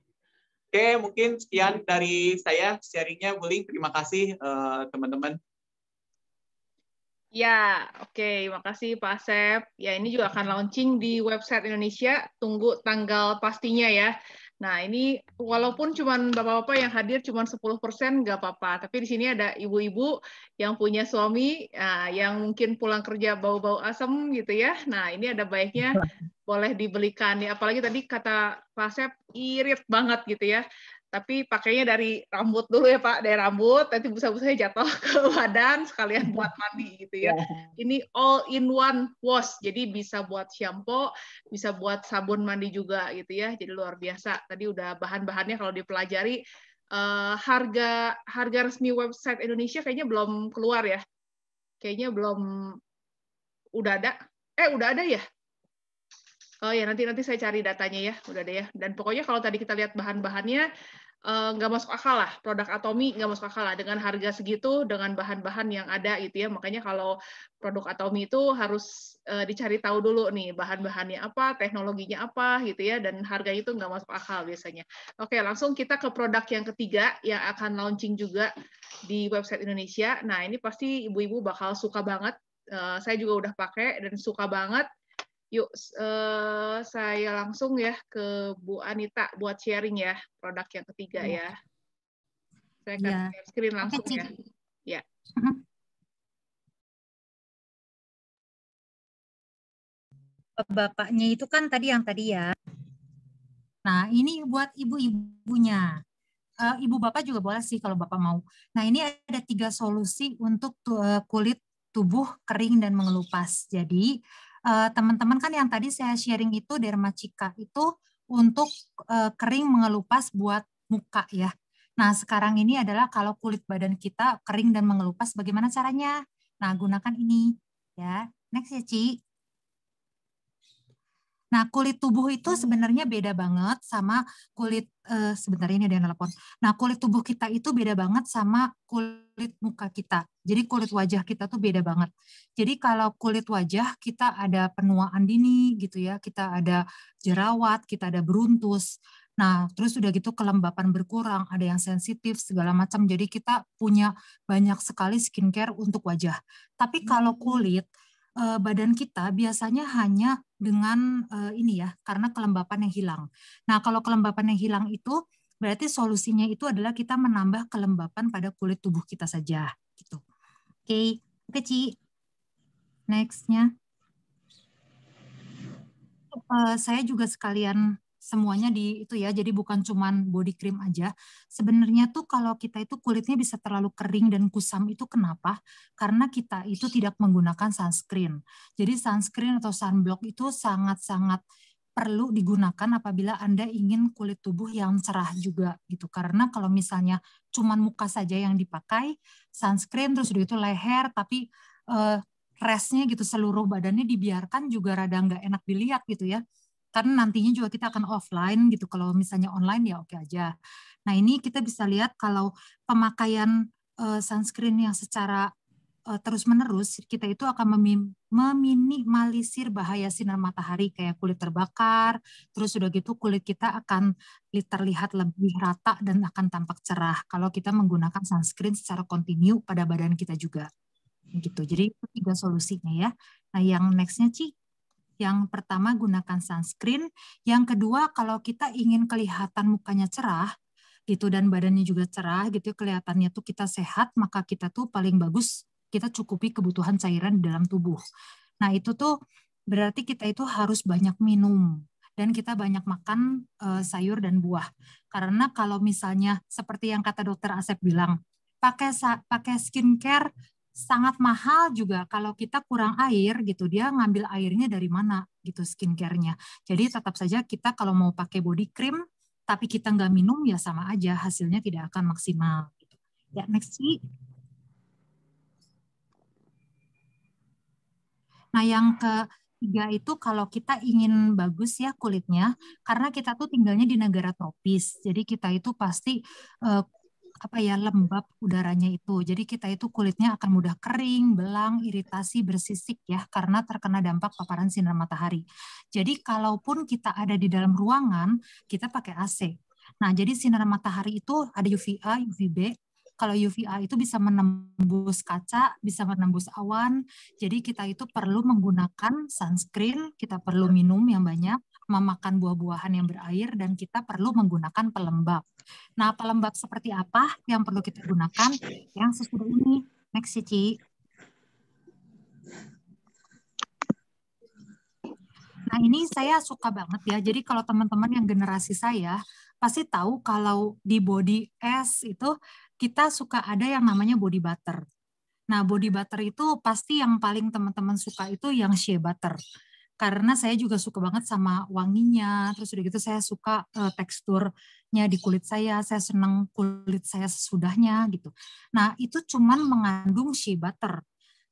Oke, mungkin sekian dari saya sharingnya, Buling. Terima kasih eh, teman-teman. Uh, teman -teman. Ya, oke. Okay. Makasih Pak Asep. Ya, ini juga akan launching di website Indonesia. Tunggu tanggal pastinya ya. Nah, ini walaupun cuma Bapak-Bapak yang hadir cuma 10%, nggak apa-apa. Tapi di sini ada ibu-ibu yang punya suami, eh, yang mungkin pulang kerja bau-bau asem gitu ya. Nah, ini ada baiknya boleh dibelikan. Ya, apalagi tadi kata Pak Asep, irit banget gitu ya tapi pakainya dari rambut dulu ya Pak, dari rambut, nanti busa-busanya jatuh ke badan, sekalian buat mandi gitu ya. Iya. Ini all in one wash, jadi bisa buat shampoo, bisa buat sabun mandi juga gitu ya, jadi luar biasa. Tadi udah bahan-bahannya kalau dipelajari, uh, harga harga resmi website Indonesia kayaknya belum keluar ya, kayaknya belum udah ada, eh udah ada ya, Oh ya nanti nanti saya cari datanya ya, udah deh ya. Dan pokoknya kalau tadi kita lihat bahan-bahannya Eh, nggak masuk akal lah produk Atomi nggak masuk akal lah dengan harga segitu dengan bahan-bahan yang ada gitu ya makanya kalau produk Atomi itu harus uh, dicari tahu dulu nih bahan-bahannya apa teknologinya apa gitu ya dan harganya itu nggak masuk akal biasanya oke langsung kita ke produk yang ketiga yang akan launching juga di website Indonesia nah ini pasti ibu-ibu bakal suka banget uh, saya juga udah pakai dan suka banget Yuk, uh, saya langsung ya ke Bu Anita buat sharing ya produk yang ketiga iya. ya. Saya akan ya. share screen langsung ya. Ya. Bapaknya itu kan tadi yang tadi ya. Nah, ini buat ibu-ibunya. Uh, ibu bapak juga boleh sih kalau bapak mau. Nah, ini ada tiga solusi untuk tu, eh, kulit tubuh kering dan mengelupas. Jadi, Eh, teman-teman kan yang tadi saya sharing itu dermacika itu untuk eh, kering mengelupas buat muka ya. Nah, sekarang ini adalah kalau kulit badan kita kering dan mengelupas bagaimana caranya? Nah, gunakan ini ya. Next ya, Ci. Nah, kulit tubuh itu hmm. sebenarnya beda banget sama kulit uh, sebentar ini ada yang telepon. Nah, kulit tubuh kita itu beda banget sama kulit muka kita. Jadi kulit wajah kita tuh beda banget. Jadi kalau kulit wajah kita ada penuaan dini gitu ya, kita ada jerawat, kita ada beruntus. Nah, terus udah gitu kelembapan berkurang, ada yang sensitif segala macam. Jadi kita punya banyak sekali skincare untuk wajah. Tapi kalau hmm. kulit eh, badan kita biasanya hanya dengan uh, ini ya, karena kelembapan yang hilang. Nah, kalau kelembapan yang hilang itu berarti solusinya itu adalah kita menambah kelembapan pada kulit tubuh kita saja gitu. Oke, okay. keci. Nextnya, uh, saya juga sekalian semuanya di itu ya. Jadi bukan cuman body cream aja. Sebenarnya tuh kalau kita itu kulitnya bisa terlalu kering dan kusam itu kenapa? Karena kita itu tidak menggunakan sunscreen. Jadi sunscreen atau sunblock itu sangat-sangat perlu digunakan apabila Anda ingin kulit tubuh yang cerah juga gitu. Karena kalau misalnya cuman muka saja yang dipakai, sunscreen terus udah itu leher tapi uh, restnya gitu seluruh badannya dibiarkan juga rada nggak enak dilihat gitu ya kan nantinya juga kita akan offline gitu kalau misalnya online ya oke aja nah ini kita bisa lihat kalau pemakaian uh, sunscreen yang secara uh, eh, terus menerus kita itu akan memi meminimalisir bahaya sinar matahari kayak kulit terbakar terus sudah gitu kulit kita akan terlihat lebih rata dan akan tampak cerah kalau kita menggunakan sunscreen secara kontinu pada badan kita juga gitu jadi itu tiga solusinya ya nah yang nextnya sih? Yang pertama gunakan sunscreen, yang kedua kalau kita ingin kelihatan mukanya cerah gitu dan badannya juga cerah gitu kelihatannya tuh kita sehat maka kita tuh paling bagus kita cukupi kebutuhan cairan di dalam tubuh. Nah, itu tuh berarti kita itu harus banyak minum dan kita banyak makan e, sayur dan buah. Karena kalau misalnya seperti yang kata dokter Asep bilang, pakai pakai skincare sangat mahal juga kalau kita kurang air gitu dia ngambil airnya dari mana gitu skincarenya jadi tetap saja kita kalau mau pakai body cream tapi kita nggak minum ya sama aja hasilnya tidak akan maksimal gitu. ya next week. nah yang ke tiga itu kalau kita ingin bagus ya kulitnya karena kita tuh tinggalnya di negara tropis jadi kita itu pasti eh, apa ya lembab udaranya itu. Jadi kita itu kulitnya akan mudah kering, belang, iritasi, bersisik ya karena terkena dampak paparan sinar matahari. Jadi kalaupun kita ada di dalam ruangan, kita pakai AC. Nah, jadi sinar matahari itu ada UVA, UVB, kalau UVA itu bisa menembus kaca, bisa menembus awan. Jadi kita itu perlu menggunakan sunscreen, kita perlu minum yang banyak, memakan buah-buahan yang berair dan kita perlu menggunakan pelembab. Nah, pelembab seperti apa yang perlu kita gunakan? Yang sesudah ini. Next, Cici. Nah, ini saya suka banget ya. Jadi kalau teman-teman yang generasi saya pasti tahu kalau di body es itu kita suka ada yang namanya body butter. Nah, body butter itu pasti yang paling teman-teman suka itu yang shea butter karena saya juga suka banget sama wanginya terus udah gitu saya suka uh, teksturnya di kulit saya saya seneng kulit saya sesudahnya gitu nah itu cuman mengandung shea butter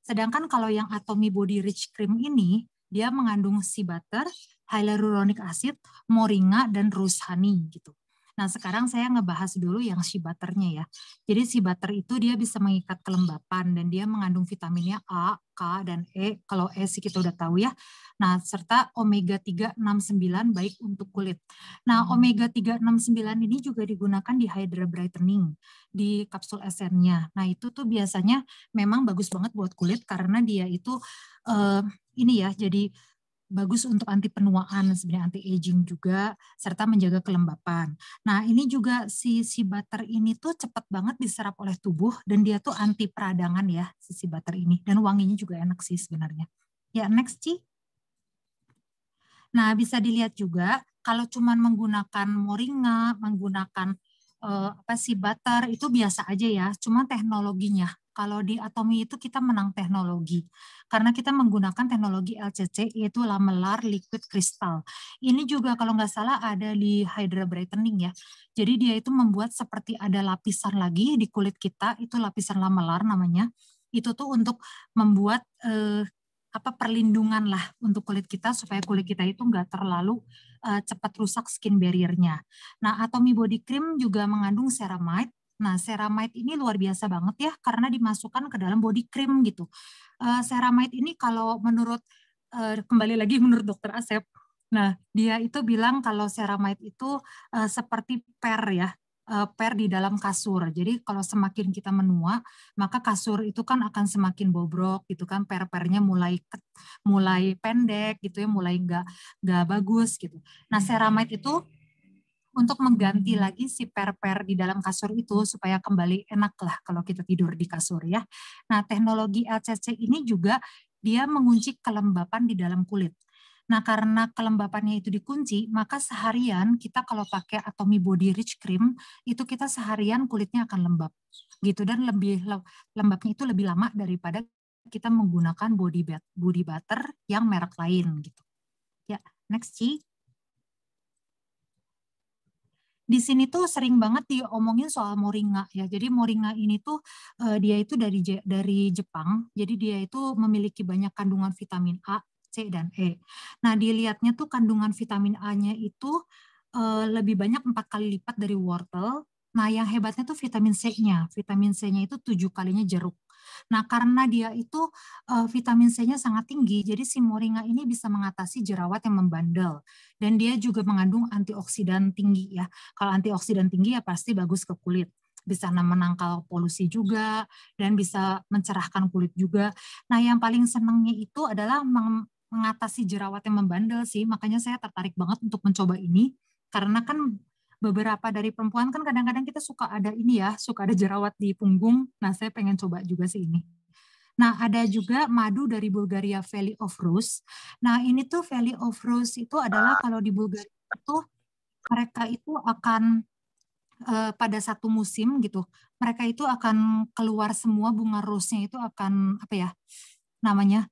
sedangkan kalau yang Atomy Body Rich Cream ini dia mengandung shea butter hyaluronic acid moringa dan rose honey gitu Nah, sekarang saya ngebahas dulu yang si butternya ya. Jadi si butter itu dia bisa mengikat kelembapan dan dia mengandung vitaminnya A, K, dan E. Kalau E sih kita udah tahu ya. Nah, serta omega 369 baik untuk kulit. Nah, hmm. omega 369 ini juga digunakan di Hydra Brightening, di kapsul SN nya Nah, itu tuh biasanya memang bagus banget buat kulit karena dia itu uh, ini ya, jadi bagus untuk anti penuaan sebenarnya anti aging juga serta menjaga kelembapan. Nah, ini juga si si butter ini tuh cepat banget diserap oleh tubuh dan dia tuh anti peradangan ya si, si butter ini dan wanginya juga enak sih sebenarnya. Ya, next Ci. Nah, bisa dilihat juga kalau cuman menggunakan moringa, menggunakan uh, apa sih butter itu biasa aja ya, cuma teknologinya. Kalau di Atomi itu kita menang teknologi karena kita menggunakan teknologi LCC yaitu lamellar liquid crystal. Ini juga kalau nggak salah ada di Hydra Brightening ya. Jadi dia itu membuat seperti ada lapisan lagi di kulit kita itu lapisan lamellar namanya. Itu tuh untuk membuat eh, apa perlindungan lah untuk kulit kita supaya kulit kita itu nggak terlalu uh, cepat rusak skin barriernya. Nah, Atomy Body Cream juga mengandung ceramide. Nah, ceramide ini luar biasa banget ya karena dimasukkan ke dalam body cream gitu. Uh, ceramide ini kalau menurut uh, kembali lagi menurut dokter Asep, nah dia itu bilang kalau ceramide itu uh, seperti per ya Eh, per di dalam kasur. Jadi kalau semakin kita menua, maka kasur itu kan akan semakin bobrok gitu kan, per-pernya mulai mulai pendek gitu ya, mulai nggak nggak bagus gitu. Nah, ceramide hmm. itu untuk mengganti lagi si per-per di dalam kasur itu supaya kembali enak lah kalau kita tidur di kasur ya. Nah, teknologi LCC ini juga dia mengunci kelembapan di dalam kulit. Nah, karena kelembapannya itu dikunci, maka seharian kita kalau pakai Atomy Body Rich Cream, itu kita seharian kulitnya akan lembab. Gitu dan lebih lembabnya itu lebih lama daripada kita menggunakan body body butter yang merek lain gitu. Ya, next Ci. Di sini tuh sering banget diomongin soal moringa ya. Jadi moringa ini tuh eh, dia itu dari dari Jepang. Jadi dia itu memiliki banyak kandungan vitamin A C dan E. Nah, dilihatnya tuh kandungan vitamin A-nya itu uh, lebih banyak empat kali lipat dari wortel. Nah, yang hebatnya tuh vitamin C-nya. Vitamin C-nya itu tujuh kalinya jeruk. Nah, karena dia itu uh, vitamin C-nya sangat tinggi, jadi si moringa ini bisa mengatasi jerawat yang membandel. Dan dia juga mengandung antioksidan tinggi ya. Kalau antioksidan tinggi ya pasti bagus ke kulit bisa menangkal polusi juga dan bisa mencerahkan kulit juga. Nah, yang paling senangnya itu adalah mengatasi jerawat yang membandel sih, makanya saya tertarik banget untuk mencoba ini karena kan beberapa dari perempuan kan kadang-kadang kita suka ada ini ya, suka ada jerawat di punggung. Nah, saya pengen coba juga sih ini. Nah, ada juga madu dari Bulgaria Valley of Rose. Nah, ini tuh Valley of Rose itu adalah kalau di Bulgaria itu mereka itu akan eh, pada satu musim gitu, mereka itu akan keluar semua bunga rose-nya itu akan apa ya? namanya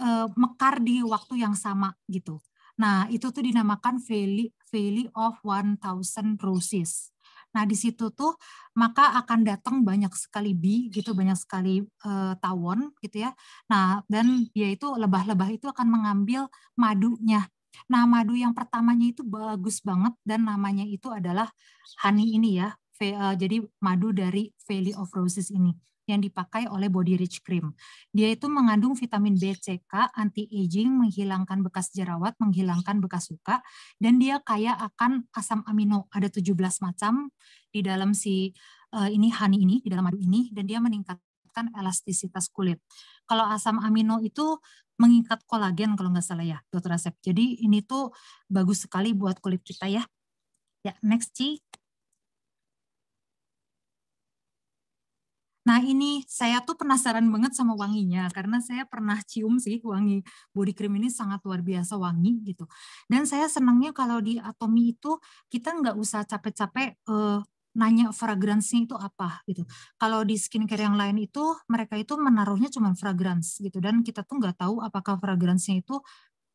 uh, mekar di waktu yang sama gitu. Nah, itu tuh dinamakan Valley Valley of Thousand Roses. Nah, di situ tuh maka akan datang banyak sekali bi gitu, banyak sekali uh, tawon gitu ya. Nah, dan dia itu lebah-lebah itu akan mengambil madunya. Nah, madu yang pertamanya itu bagus banget dan namanya itu adalah honey ini ya. V, uh, eh, jadi madu dari Valley of Roses ini yang dipakai oleh Body Rich Cream. Dia itu mengandung vitamin BCK, anti-aging, menghilangkan bekas jerawat, menghilangkan bekas luka, dan dia kaya akan asam amino. Ada 17 macam di dalam si uh, ini honey ini, di dalam madu ini, dan dia meningkatkan elastisitas kulit. Kalau asam amino itu mengikat kolagen kalau nggak salah ya, Dokter Asep. Jadi ini tuh bagus sekali buat kulit kita ya. Ya, next Ci. Nah ini saya tuh penasaran banget sama wanginya karena saya pernah cium sih wangi body cream ini sangat luar biasa wangi gitu. Dan saya senangnya kalau di Atomi itu kita nggak usah capek-capek eh, nanya fragrance-nya itu apa gitu. Kalau di skincare yang lain itu mereka itu menaruhnya cuma fragrance gitu dan kita tuh nggak tahu apakah fragrance-nya itu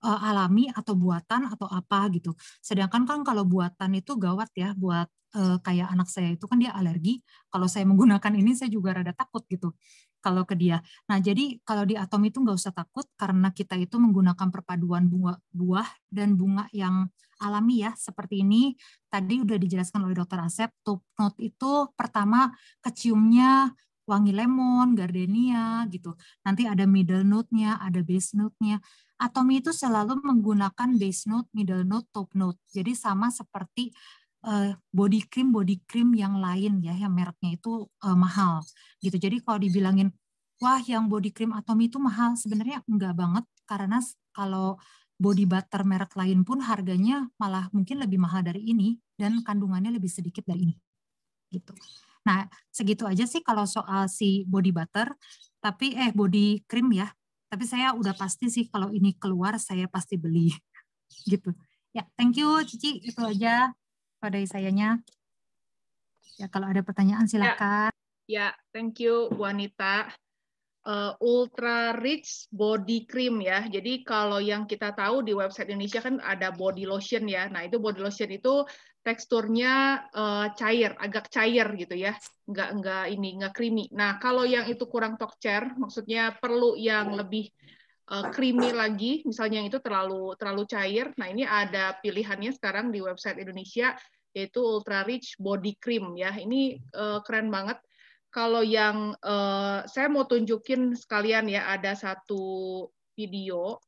uh, alami atau buatan atau apa gitu. Sedangkan kan kalau buatan itu gawat ya buat uh, kayak anak saya itu kan dia alergi. Kalau saya menggunakan ini saya juga rada takut gitu kalau ke dia. Nah jadi kalau di atom itu nggak usah takut karena kita itu menggunakan perpaduan bunga buah dan bunga yang alami ya seperti ini. Tadi udah dijelaskan oleh dokter Asep. Top note itu pertama keciumnya wangi lemon, gardenia gitu. Nanti ada middle note-nya, ada base note-nya. Atomi itu selalu menggunakan base note, middle note, top note. Jadi sama seperti uh, body cream body cream yang lain ya yang mereknya itu uh, mahal gitu. Jadi kalau dibilangin wah yang body cream Atomi itu mahal sebenarnya enggak banget karena kalau body butter merek lain pun harganya malah mungkin lebih mahal dari ini dan kandungannya lebih sedikit dari ini gitu. Nah, segitu aja sih kalau soal si body butter, tapi eh body cream ya. Tapi saya udah pasti sih kalau ini keluar saya pasti beli. Gitu. Ya, thank you Cici, itu aja pada sayanya. Ya, kalau ada pertanyaan ya. silakan. Ya, ya thank you Wanita uh, ultra rich body cream ya. Jadi kalau yang kita tahu di website Indonesia kan ada body lotion ya. Nah itu body lotion itu teksturnya uh, cair, agak cair gitu ya, Enggak enggak ini enggak creamy. Nah kalau yang itu kurang tokcer, maksudnya perlu yang lebih uh, creamy lagi, misalnya yang itu terlalu terlalu cair. Nah ini ada pilihannya sekarang di website Indonesia yaitu ultra rich body cream ya. Ini uh, keren banget kalau yang uh, saya mau tunjukin sekalian ya ada satu video.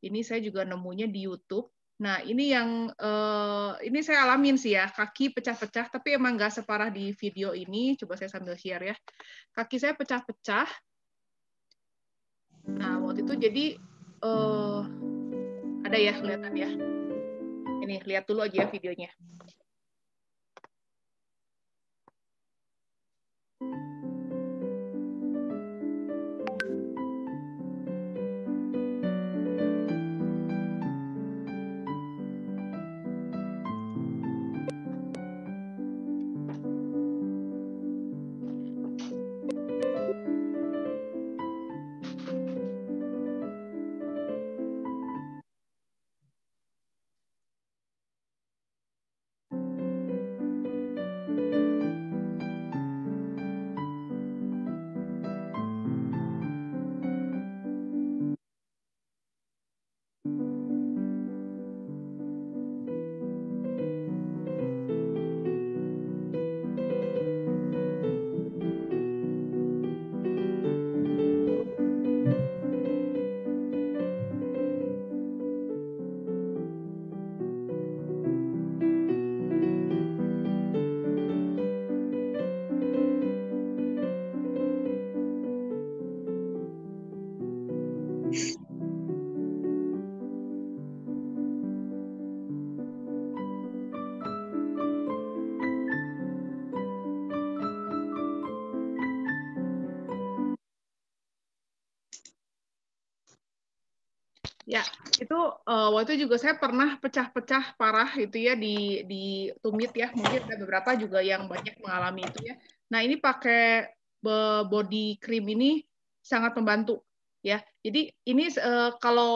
Ini saya juga nemunya di YouTube. Nah, ini yang uh, ini saya alamin sih ya, kaki pecah-pecah tapi emang nggak separah di video ini. Coba saya sambil share ya. Kaki saya pecah-pecah. Nah, waktu itu jadi uh, ada ya kelihatan ya. Ini lihat dulu aja ya videonya. Ya, itu uh, waktu juga saya pernah pecah-pecah parah itu ya di di tumit ya. Mungkin ada beberapa juga yang banyak mengalami itu ya. Nah, ini pakai eh, body cream ini sangat membantu ya. Jadi ini uh, kalau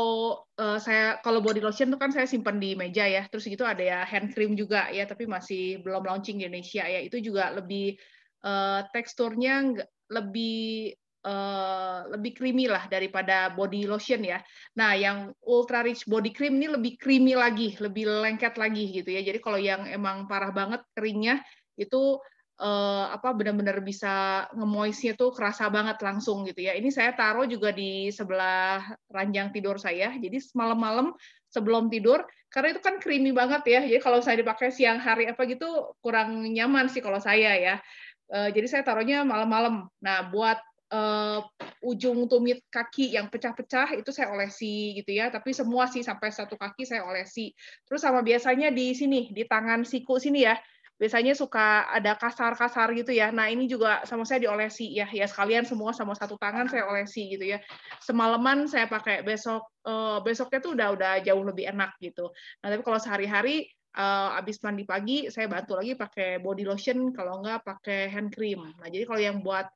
uh, saya kalau body lotion itu kan saya simpan di meja ya. Terus gitu ada ya hand cream juga ya, tapi masih belum launching di Indonesia ya. Itu juga lebih uh, teksturnya lebih Eh, lebih creamy lah daripada body lotion ya. Nah, yang ultra rich body cream ini lebih creamy lagi, lebih lengket lagi gitu ya. Jadi kalau yang emang parah banget keringnya itu uh, apa benar-benar bisa ngemoisnya tuh kerasa banget langsung gitu ya. Ini saya taruh juga di sebelah ranjang tidur saya. Jadi semalam malam sebelum tidur karena itu kan creamy banget ya. Jadi kalau saya dipakai siang hari apa gitu kurang nyaman sih kalau saya ya. Eh, jadi saya taruhnya malam-malam. Nah, buat uh, ujung tumit kaki yang pecah-pecah itu saya olesi gitu ya tapi semua sih sampai satu kaki saya olesi terus sama biasanya di sini di tangan siku sini ya biasanya suka ada kasar-kasar gitu ya nah ini juga sama saya diolesi ya ya sekalian semua sama satu tangan saya olesi gitu ya semalaman saya pakai besok uh, besoknya tuh udah udah jauh lebih enak gitu nah tapi kalau sehari-hari uh, abis mandi pagi saya bantu lagi pakai body lotion kalau enggak pakai hand cream nah jadi kalau yang buat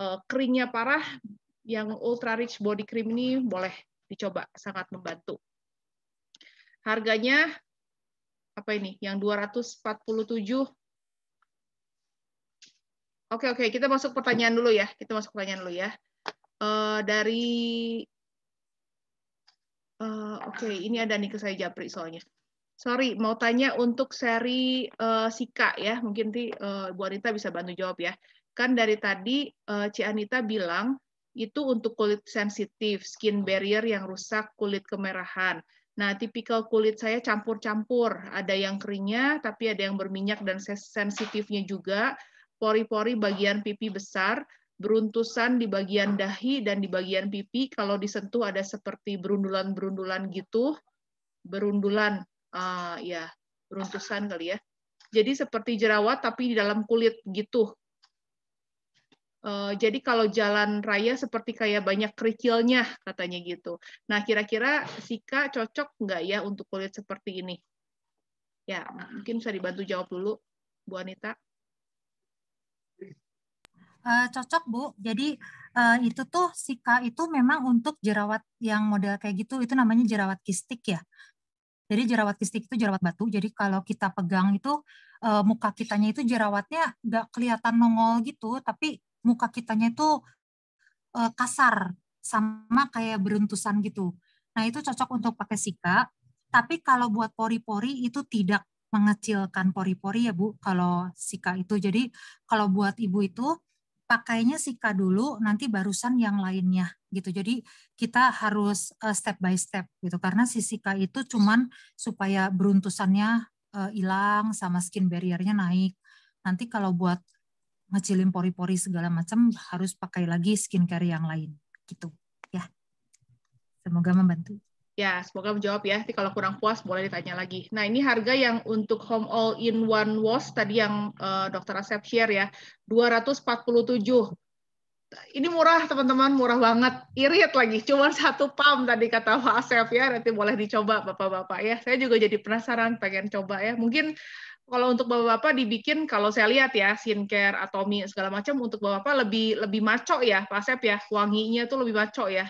Eh, keringnya parah, yang ultra rich body cream ini boleh dicoba, sangat membantu. Harganya apa ini? Yang 247 Oke oke, kita masuk pertanyaan dulu ya. Kita masuk pertanyaan dulu ya. Eh, dari eh, oke, okay, ini ada nih ke saya Japri soalnya. Sorry, mau tanya untuk seri uh, Sika ya. Mungkin nanti uh, Bu Anita bisa bantu jawab ya. Kan dari tadi uh, eh, Cianita bilang itu untuk kulit sensitif, skin barrier yang rusak, kulit kemerahan. Nah, tipikal kulit saya campur-campur, ada yang keringnya, tapi ada yang berminyak dan sensitifnya juga, pori-pori bagian pipi besar, beruntusan di bagian dahi dan di bagian pipi, kalau disentuh ada seperti berundulan-berundulan gitu, berundulan, uh, ya, beruntusan kali ya. Jadi seperti jerawat tapi di dalam kulit gitu, Eh, jadi kalau jalan raya seperti kayak banyak kerikilnya katanya gitu. Nah kira-kira Sika cocok nggak ya untuk kulit seperti ini? Ya mungkin bisa dibantu jawab dulu Bu Anita. Uh, cocok Bu. Jadi uh, itu tuh Sika itu memang untuk jerawat yang model kayak gitu itu namanya jerawat kistik ya. Jadi jerawat kistik itu jerawat batu. Jadi kalau kita pegang itu muka kitanya itu jerawatnya nggak kelihatan nongol gitu, tapi muka kitanya itu uh, kasar sama kayak beruntusan gitu. Nah, itu cocok untuk pakai sika, tapi kalau buat pori-pori itu tidak mengecilkan pori-pori ya Bu kalau sika itu. Jadi kalau buat ibu itu pakainya sika dulu nanti barusan yang lainnya gitu. Jadi kita harus uh, step by step gitu karena si sika itu cuman supaya beruntusannya eh, hilang uh, sama skin barriernya naik. Nanti kalau buat ngecilin pori-pori segala macam harus pakai lagi skincare yang lain gitu ya semoga membantu ya semoga menjawab ya nanti kalau kurang puas boleh ditanya lagi nah ini harga yang untuk home all in one wash tadi yang uh, dokter Asep share ya 247 ini murah teman-teman, murah banget. Irit lagi, cuma satu pam tadi kata Pak Asep ya, nanti boleh dicoba Bapak-Bapak ya. Saya juga jadi penasaran, pengen coba ya. Mungkin kalau untuk bapak-bapak dibikin kalau saya lihat ya skincare atau mie segala macam untuk bapak-bapak lebih lebih maco ya Pak Sep ya wanginya tuh lebih maco ya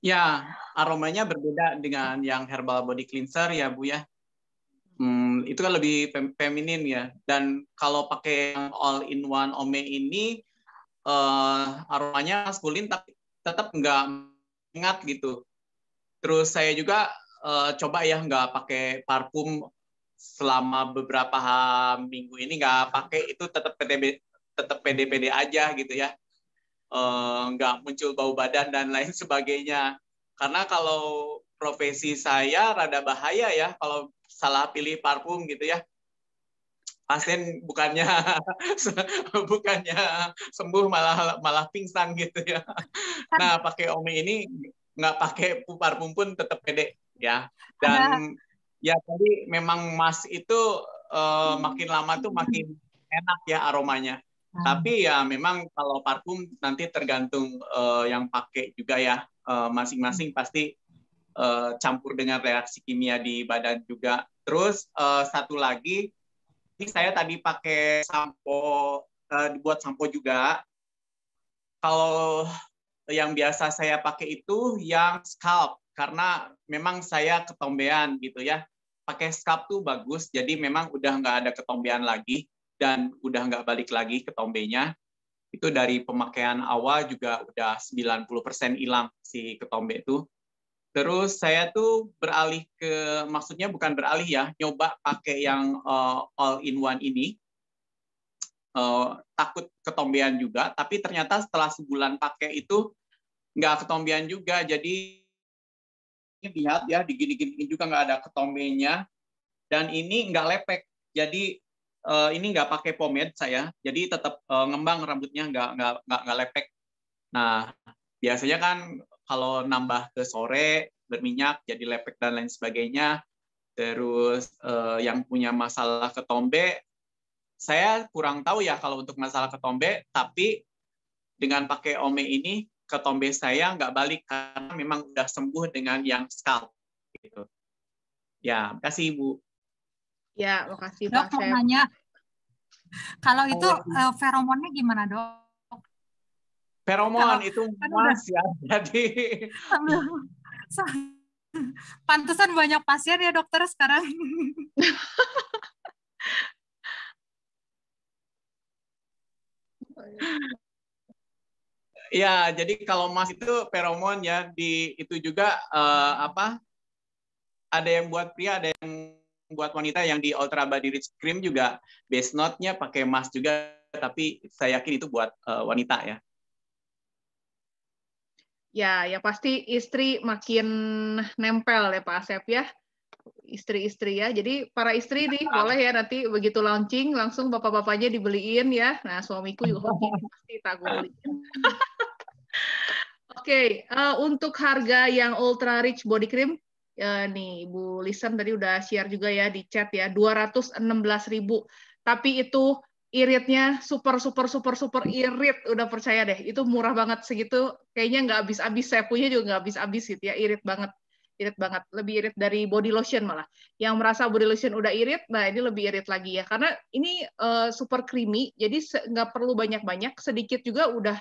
ya aromanya berbeda dengan yang herbal body cleanser ya Bu ya hmm, itu kan lebih fem feminin ya dan kalau pakai yang all in one ome ini uh, aromanya maskulin tapi tetap nggak ingat gitu terus saya juga uh, coba ya nggak pakai parfum selama beberapa minggu ini nggak pakai itu tetap PDB tetap PDPD aja gitu ya eh, nggak e, muncul bau badan dan lain sebagainya karena kalau profesi saya rada bahaya ya kalau salah pilih parfum gitu ya pasien bukannya bukannya sembuh malah malah pingsan gitu ya kan nah pakai omi ini nggak pakai parfum pun tetap pede ya dan Ya tadi memang Mas itu uh, makin lama tuh makin enak ya aromanya. Hmm. Tapi ya memang kalau parfum nanti tergantung uh, yang pakai juga ya masing eh, masing-masing pasti uh, campur dengan reaksi kimia di badan juga. Terus uh, satu lagi ini saya tadi pakai sampo uh, dibuat sampo juga. Kalau yang biasa saya pakai itu yang scalp karena memang saya ketombean gitu ya. Pakai skap tuh bagus, jadi memang udah nggak ada ketombean lagi dan udah nggak balik lagi ketombenya. Itu dari pemakaian awal juga udah 90% hilang si ketombe itu. Terus saya tuh beralih ke, maksudnya bukan beralih ya, nyoba pakai yang uh, eh, all-in-one ini. Uh, takut ketombean juga, tapi ternyata setelah sebulan pakai itu nggak ketombean juga. Jadi ini lihat ya digini-gini juga nggak ada ketombenya dan ini nggak lepek jadi uh, ini nggak pakai pomade saya jadi tetap uh, eh, ngembang rambutnya nggak nggak nggak nggak lepek nah biasanya kan kalau nambah ke sore berminyak jadi lepek dan lain sebagainya terus uh, yang punya masalah ketombe saya kurang tahu ya kalau untuk masalah ketombe tapi dengan pakai ome ini ke tombe saya nggak balik karena memang udah sembuh dengan yang scalp gitu. Ya, kasih Ibu. Ya, makasih Pak. Dok, mau nanya, kalau itu oh. Iya. Eh, feromonnya gimana dok? Feromon itu mas ya, jadi. Pantesan banyak pasien ya dokter sekarang. ya jadi kalau emas itu peromon ya di itu juga uh, apa ada yang buat pria ada yang buat wanita yang di ultra body rich cream juga base note-nya pakai emas juga tapi saya yakin itu buat uh, wanita ya ya ya pasti istri makin nempel ya Pak Asep ya istri-istri ya. Jadi para istri iya. nih boleh ya nanti begitu launching langsung bapak-bapaknya dibeliin ya. Nah suamiku juga pasti tak gue Oke, okay, uh, eh, untuk harga yang ultra rich body cream ya nih Bu Lisan tadi udah share juga ya di chat ya 216.000. Tapi itu iritnya super super super super irit udah percaya deh itu murah banget segitu kayaknya nggak habis-habis saya punya juga nggak habis-habis gitu ya irit banget irit banget lebih irit dari body lotion malah yang merasa body lotion udah irit nah ini lebih irit lagi ya karena ini uh, super creamy jadi nggak perlu banyak-banyak sedikit juga udah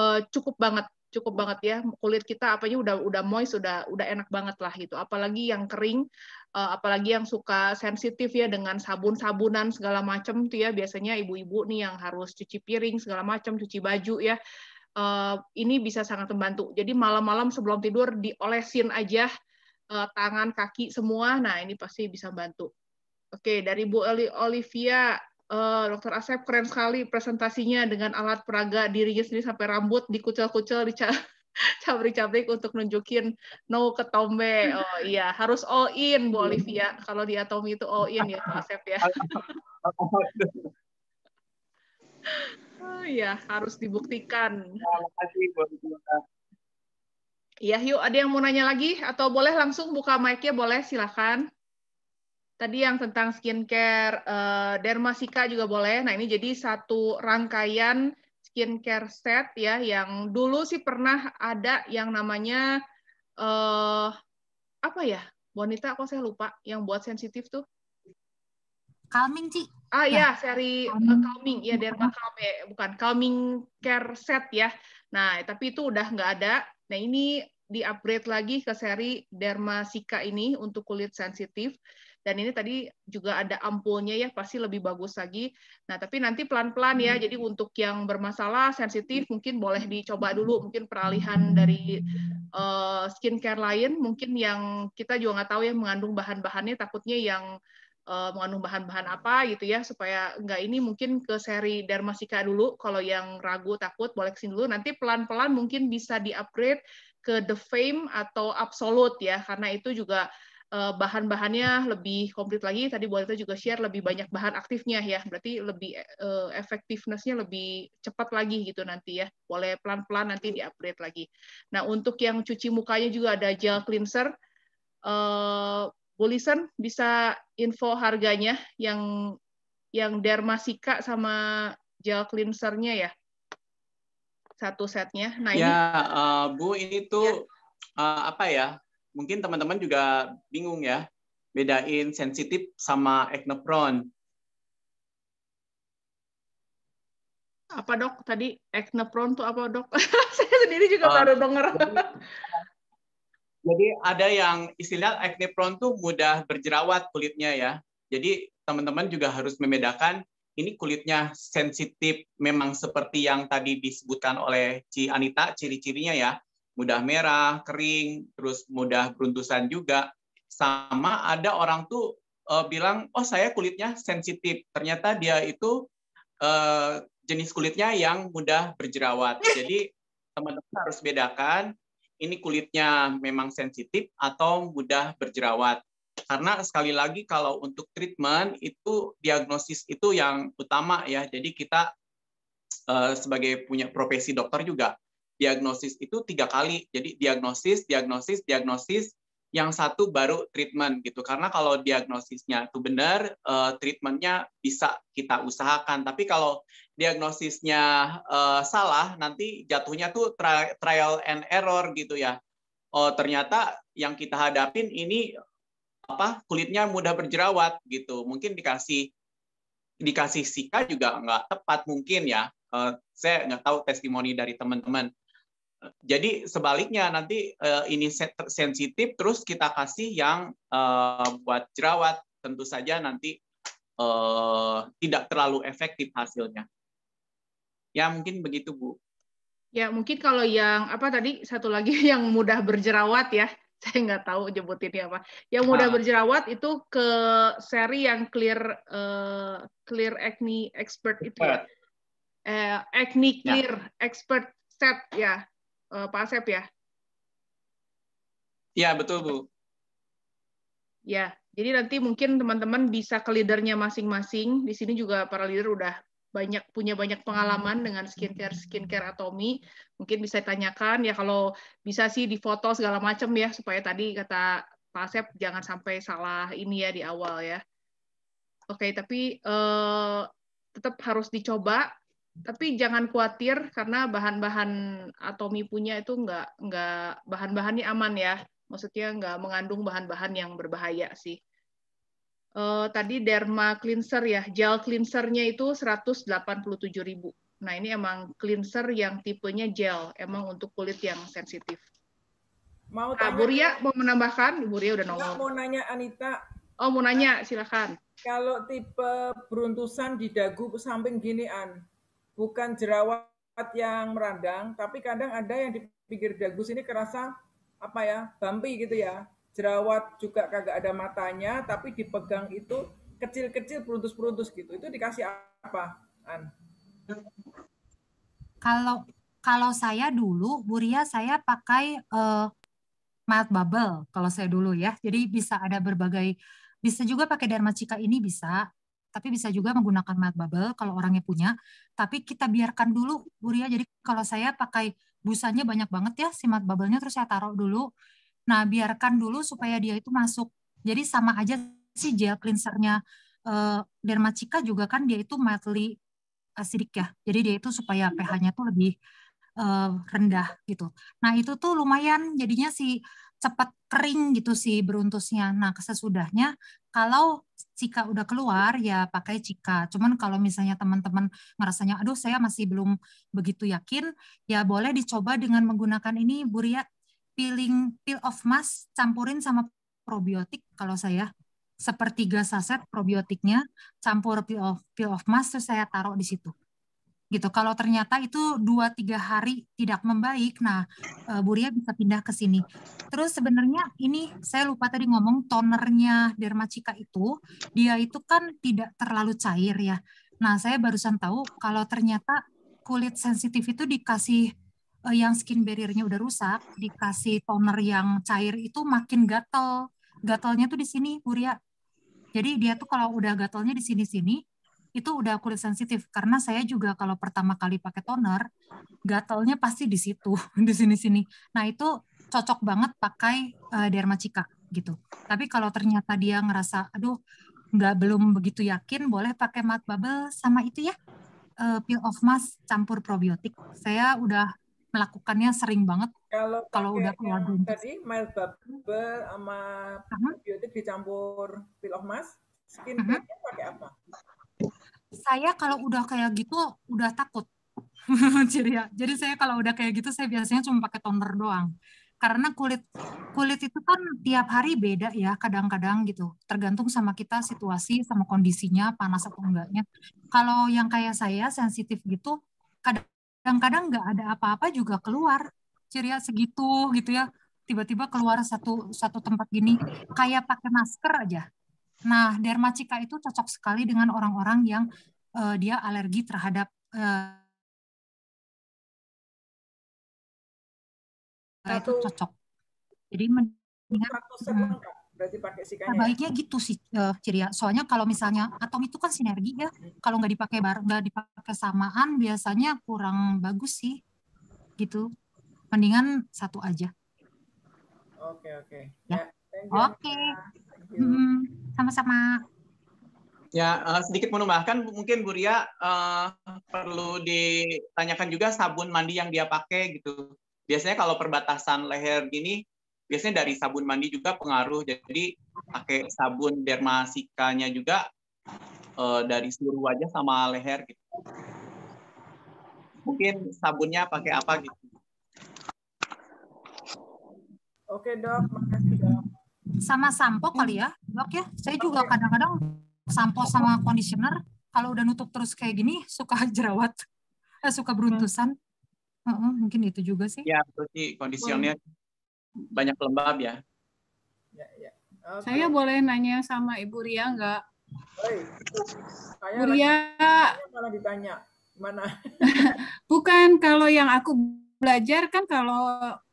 uh, cukup banget cukup banget ya kulit kita apanya udah udah moist udah udah enak banget lah gitu apalagi yang kering eh, apalagi yang suka sensitif ya dengan sabun-sabunan segala macam tuh ya biasanya ibu-ibu nih yang harus cuci piring segala macam cuci baju ya eh, ini bisa sangat membantu jadi malam-malam sebelum tidur diolesin aja eh, tangan kaki semua nah ini pasti bisa bantu oke dari Bu Olivia uh, Dokter Asep keren sekali presentasinya dengan alat peraga dirinya sendiri sampai rambut dikucil-kucil di cabrik-cabrik untuk nunjukin no ketombe. Oh iya, harus all in Bu Olivia. Kalau di Atomi itu all in ya Pak Asep ya. oh iya, harus dibuktikan. Ya, iya, yuk ada yang mau nanya lagi atau boleh langsung buka mic-nya boleh silakan. Tadi yang tentang skincare, uh, dermasika juga boleh. Nah ini jadi satu rangkaian skincare set ya, yang dulu sih pernah ada yang namanya uh, apa ya, wanita Kok saya lupa yang buat sensitif tuh? Calming Ci. Ah ya, seri eh, calming, calming. ya derma calm ya, bukan calming care set ya. Nah, tapi itu udah nggak ada. Nah, ini di-upgrade lagi ke seri Dermasika ini untuk kulit sensitif. Dan ini tadi juga ada ampulnya ya, pasti lebih bagus lagi. Nah, tapi nanti pelan-pelan ya. Hmm. Jadi untuk yang bermasalah sensitif mungkin boleh dicoba hmm. dulu, mungkin peralihan dari uh, skincare lain, mungkin yang kita juga nggak tahu ya mengandung bahan-bahannya, takutnya yang uh, mengandung bahan-bahan apa gitu ya supaya nggak ini mungkin ke seri Dermasika dulu kalau yang ragu takut boleh kesini dulu nanti pelan-pelan mungkin bisa di-upgrade ke The Fame atau Absolute ya karena itu juga Eh, bahan-bahannya lebih komplit lagi. Tadi buat itu juga share lebih banyak bahan aktifnya ya, berarti lebih uh, lebih cepat lagi gitu nanti ya. Boleh pelan-pelan nanti di-upgrade lagi. Nah untuk yang cuci mukanya juga ada gel cleanser. Uh, bisa info harganya yang yang Dermasika sama gel cleansernya ya satu setnya. Nah ya, ini uh, Bu ini tuh ya. uh, apa ya? mungkin teman-teman juga bingung ya, bedain sensitif sama acne prone. Apa dok tadi acne prone tuh apa dok? Saya sendiri juga uh, baru dengar. Jadi ada yang istilah acne prone tuh mudah berjerawat kulitnya ya. Jadi teman-teman juga harus membedakan ini kulitnya sensitif memang seperti yang tadi disebutkan oleh Ci Anita ciri-cirinya ya mudah merah, kering, terus mudah beruntusan juga. Sama ada orang tuh uh, bilang, oh saya kulitnya sensitif. Ternyata dia itu uh, jenis kulitnya yang mudah berjerawat. Jadi teman-teman harus bedakan ini kulitnya memang sensitif atau mudah berjerawat. Karena sekali lagi kalau untuk treatment itu diagnosis itu yang utama ya. Jadi kita eh, sebagai punya profesi dokter juga diagnosis itu tiga kali. Jadi diagnosis, diagnosis, diagnosis, yang satu baru treatment gitu. Karena kalau diagnosisnya itu benar, uh, treatmentnya bisa kita usahakan. Tapi kalau diagnosisnya uh, salah, nanti jatuhnya tuh trial and error gitu ya. Oh ternyata yang kita hadapin ini apa kulitnya mudah berjerawat gitu. Mungkin dikasih dikasih sika juga nggak tepat mungkin ya. Uh, saya nggak tahu testimoni dari teman-teman. Jadi sebaliknya nanti uh, ini sensitif terus kita kasih yang uh, buat jerawat tentu saja nanti uh, tidak terlalu efektif hasilnya. Ya mungkin begitu Bu. Ya mungkin kalau yang apa tadi satu lagi yang mudah berjerawat ya saya nggak tahu jemputin apa. Yang mudah nah. berjerawat itu ke seri yang clear uh, clear acne expert itu ya. Eh, acne ya. clear ya. expert set ya. Eh, Pak Asep ya? Iya, betul, Bu. Ya, jadi nanti mungkin teman-teman bisa ke leadernya masing-masing. Di sini juga para leader udah banyak punya banyak pengalaman dengan skincare skincare atomi mungkin bisa tanyakan ya kalau bisa sih di foto segala macam ya supaya tadi kata Pak Asep jangan sampai salah ini ya di awal ya oke tapi eh, tetap harus dicoba tapi jangan khawatir karena bahan-bahan atomi punya itu nggak nggak bahan-bahannya aman ya maksudnya nggak mengandung bahan-bahan yang berbahaya sih uh, tadi derma cleanser ya gel cleansernya itu ribu. nah ini emang cleanser yang tipenya gel emang untuk kulit yang sensitif mau nah, Buria mau menambahkan Buria udah nongol mau nanya Anita oh mau nanya silakan kalau tipe beruntusan di dagu samping gini an bukan jerawat yang merandang, tapi kadang ada yang di pinggir dagus ini kerasa apa ya, bumpy gitu ya. Jerawat juga kagak ada matanya, tapi dipegang itu kecil-kecil peruntus-peruntus gitu. Itu dikasih apa, An? Kalau kalau saya dulu, Buria saya pakai uh, mild bubble kalau saya dulu ya. Jadi bisa ada berbagai bisa juga pakai Dermacika ini bisa, tapi bisa juga menggunakan mild bubble kalau orangnya punya. Tapi kita biarkan dulu Bu Ria. Jadi kalau saya pakai busanya banyak banget ya si mild bubble-nya terus saya taruh dulu. Nah, biarkan dulu supaya dia itu masuk. Jadi sama aja sih gel cleansernya uh, eh, Dermacica juga kan dia itu mildly asidik ya. Jadi dia itu supaya pH-nya tuh lebih uh, rendah gitu. Nah, itu tuh lumayan jadinya si cepat kering gitu sih beruntusnya. Nah, kesesudahnya kalau cika udah keluar ya pakai cika. Cuman kalau misalnya teman-teman ngerasanya aduh saya masih belum begitu yakin, ya boleh dicoba dengan menggunakan ini Buria peeling peel of mask campurin sama probiotik kalau saya sepertiga saset probiotiknya campur peel of, peel of mask terus saya taruh di situ gitu. Kalau ternyata itu dua tiga hari tidak membaik, nah eh, Bu Ria bisa pindah ke sini. Terus sebenarnya ini saya lupa tadi ngomong tonernya Dermacika itu dia itu kan tidak terlalu cair ya. Nah saya barusan tahu kalau ternyata kulit sensitif itu dikasih eh, yang skin barriernya udah rusak, dikasih toner yang cair itu makin gatel. Gatelnya tuh di sini, Bu Jadi dia tuh kalau udah gatelnya di sini-sini, itu udah kulit sensitif karena saya juga kalau pertama kali pakai toner gatalnya pasti di situ di sini-sini nah itu cocok banget pakai uh, eh, dermacika gitu tapi kalau ternyata dia ngerasa aduh nggak belum begitu yakin boleh pakai mat bubble sama itu ya uh, peel off mask campur probiotik saya udah melakukannya sering banget kalau kalau udah keluar tadi mild bubble sama probiotik dicampur peel off mask skin uh -huh. pakai apa saya kalau udah kayak gitu udah takut ceria ya, jadi saya kalau udah kayak gitu saya biasanya cuma pakai toner doang karena kulit kulit itu kan tiap hari beda ya kadang-kadang gitu tergantung sama kita situasi sama kondisinya panas atau enggaknya kalau yang kayak saya sensitif gitu kadang-kadang nggak ada apa-apa juga keluar ceria ya segitu gitu ya tiba-tiba keluar satu satu tempat gini kayak pakai masker aja Nah, dermatika itu cocok sekali dengan orang-orang yang uh, dia alergi terhadap uh, itu cocok. Jadi mendingan hmm. pakai Nah, ya? baiknya gitu sih uh, ya. Soalnya kalau misalnya atom itu kan sinergi ya. Hmm. Kalau nggak dipakai bareng, nggak dipakai samaan biasanya kurang bagus sih. Gitu. Mendingan satu aja. Oke, okay, oke. Ya. Ya, okay. Ya. Oke. Okay. Sama-sama. Ya, uh, sedikit menambahkan mungkin Bu Ria uh, perlu ditanyakan juga sabun mandi yang dia pakai gitu. Biasanya kalau perbatasan leher gini, biasanya dari sabun mandi juga pengaruh. Jadi pakai sabun dermasikanya juga uh, dari seluruh wajah sama leher gitu. Mungkin sabunnya pakai apa gitu. Oke dok, makasih dok sama sampo kali ya dok ya saya juga kadang-kadang sampo sama conditioner kalau udah nutup terus kayak gini suka jerawat eh, suka beruntusan uh -uh, mungkin itu juga sih ya berarti kondisinya banyak lembab ya, ya, ya. saya boleh nanya sama ibu Ria nggak hey, Ria malah ditanya mana bukan kalau yang aku belajar kan kalau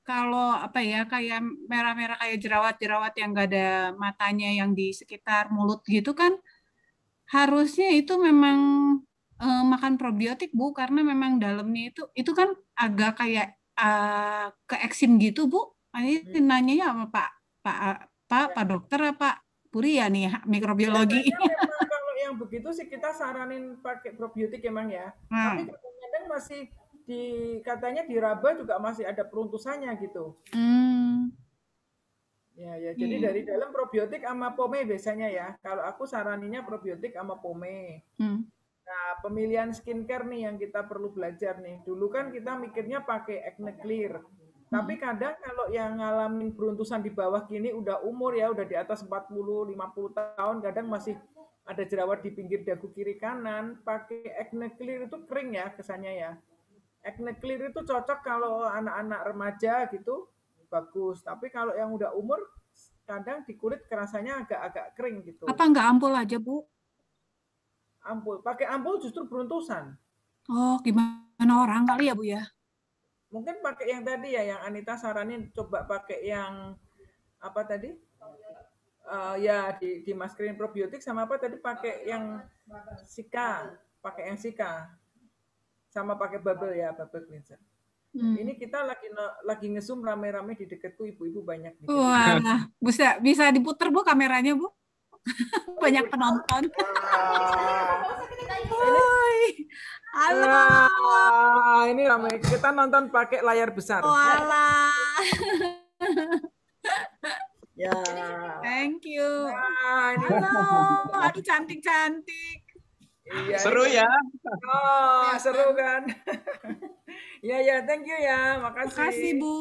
kalau apa ya kayak merah-merah kayak jerawat-jerawat yang gak ada matanya yang di sekitar mulut gitu kan harusnya itu memang e, makan probiotik bu karena memang dalamnya itu itu kan agak kayak e, eh, ke eksim gitu bu ini hmm. nanya sama pak pak pak pak dokter apa puri ya nih mikrobiologi kalau yang begitu sih kita saranin pakai probiotik emang ya hmm. tapi kadang-kadang masih di katanya di Raba juga masih ada peruntusannya gitu. Hmm. Ya ya, jadi hmm. dari dalam probiotik sama pome biasanya ya. Kalau aku saraninnya probiotik sama pome. Hmm. Nah, pemilihan skincare nih yang kita perlu belajar nih. Dulu kan kita mikirnya pakai acne clear. Hmm. Tapi kadang kalau yang ngalamin peruntusan di bawah kini udah umur ya, udah di atas 40, 50 tahun, kadang masih ada jerawat di pinggir dagu kiri kanan, pakai acne clear itu kering ya kesannya ya acne clear itu cocok kalau anak-anak remaja gitu bagus tapi kalau yang udah umur kadang di kulit kerasanya agak-agak kering gitu apa nggak ampul aja bu ampul pakai ampul justru beruntusan oh gimana orang kali ya bu ya mungkin pakai yang tadi ya yang Anita saranin coba pakai yang apa tadi uh, ya di maskerin probiotik sama apa tadi pakai yang sika pakai yang sika sama pakai bubble ya bubble cleanser. Hmm. Ini kita lagi lagi ngesum rame-rame di deketku ibu-ibu banyak. Di Wah, bisa bisa diputer bu kameranya bu, banyak penonton. Hai. halo. Wah, ini rame. Kita nonton pakai layar besar. Wala. ya. Thank you. Halo, aduh cantik-cantik. Iya, seru ya. Oh, iya, seru kan. ya ya, thank you ya. Makasih. Makasih, Bu.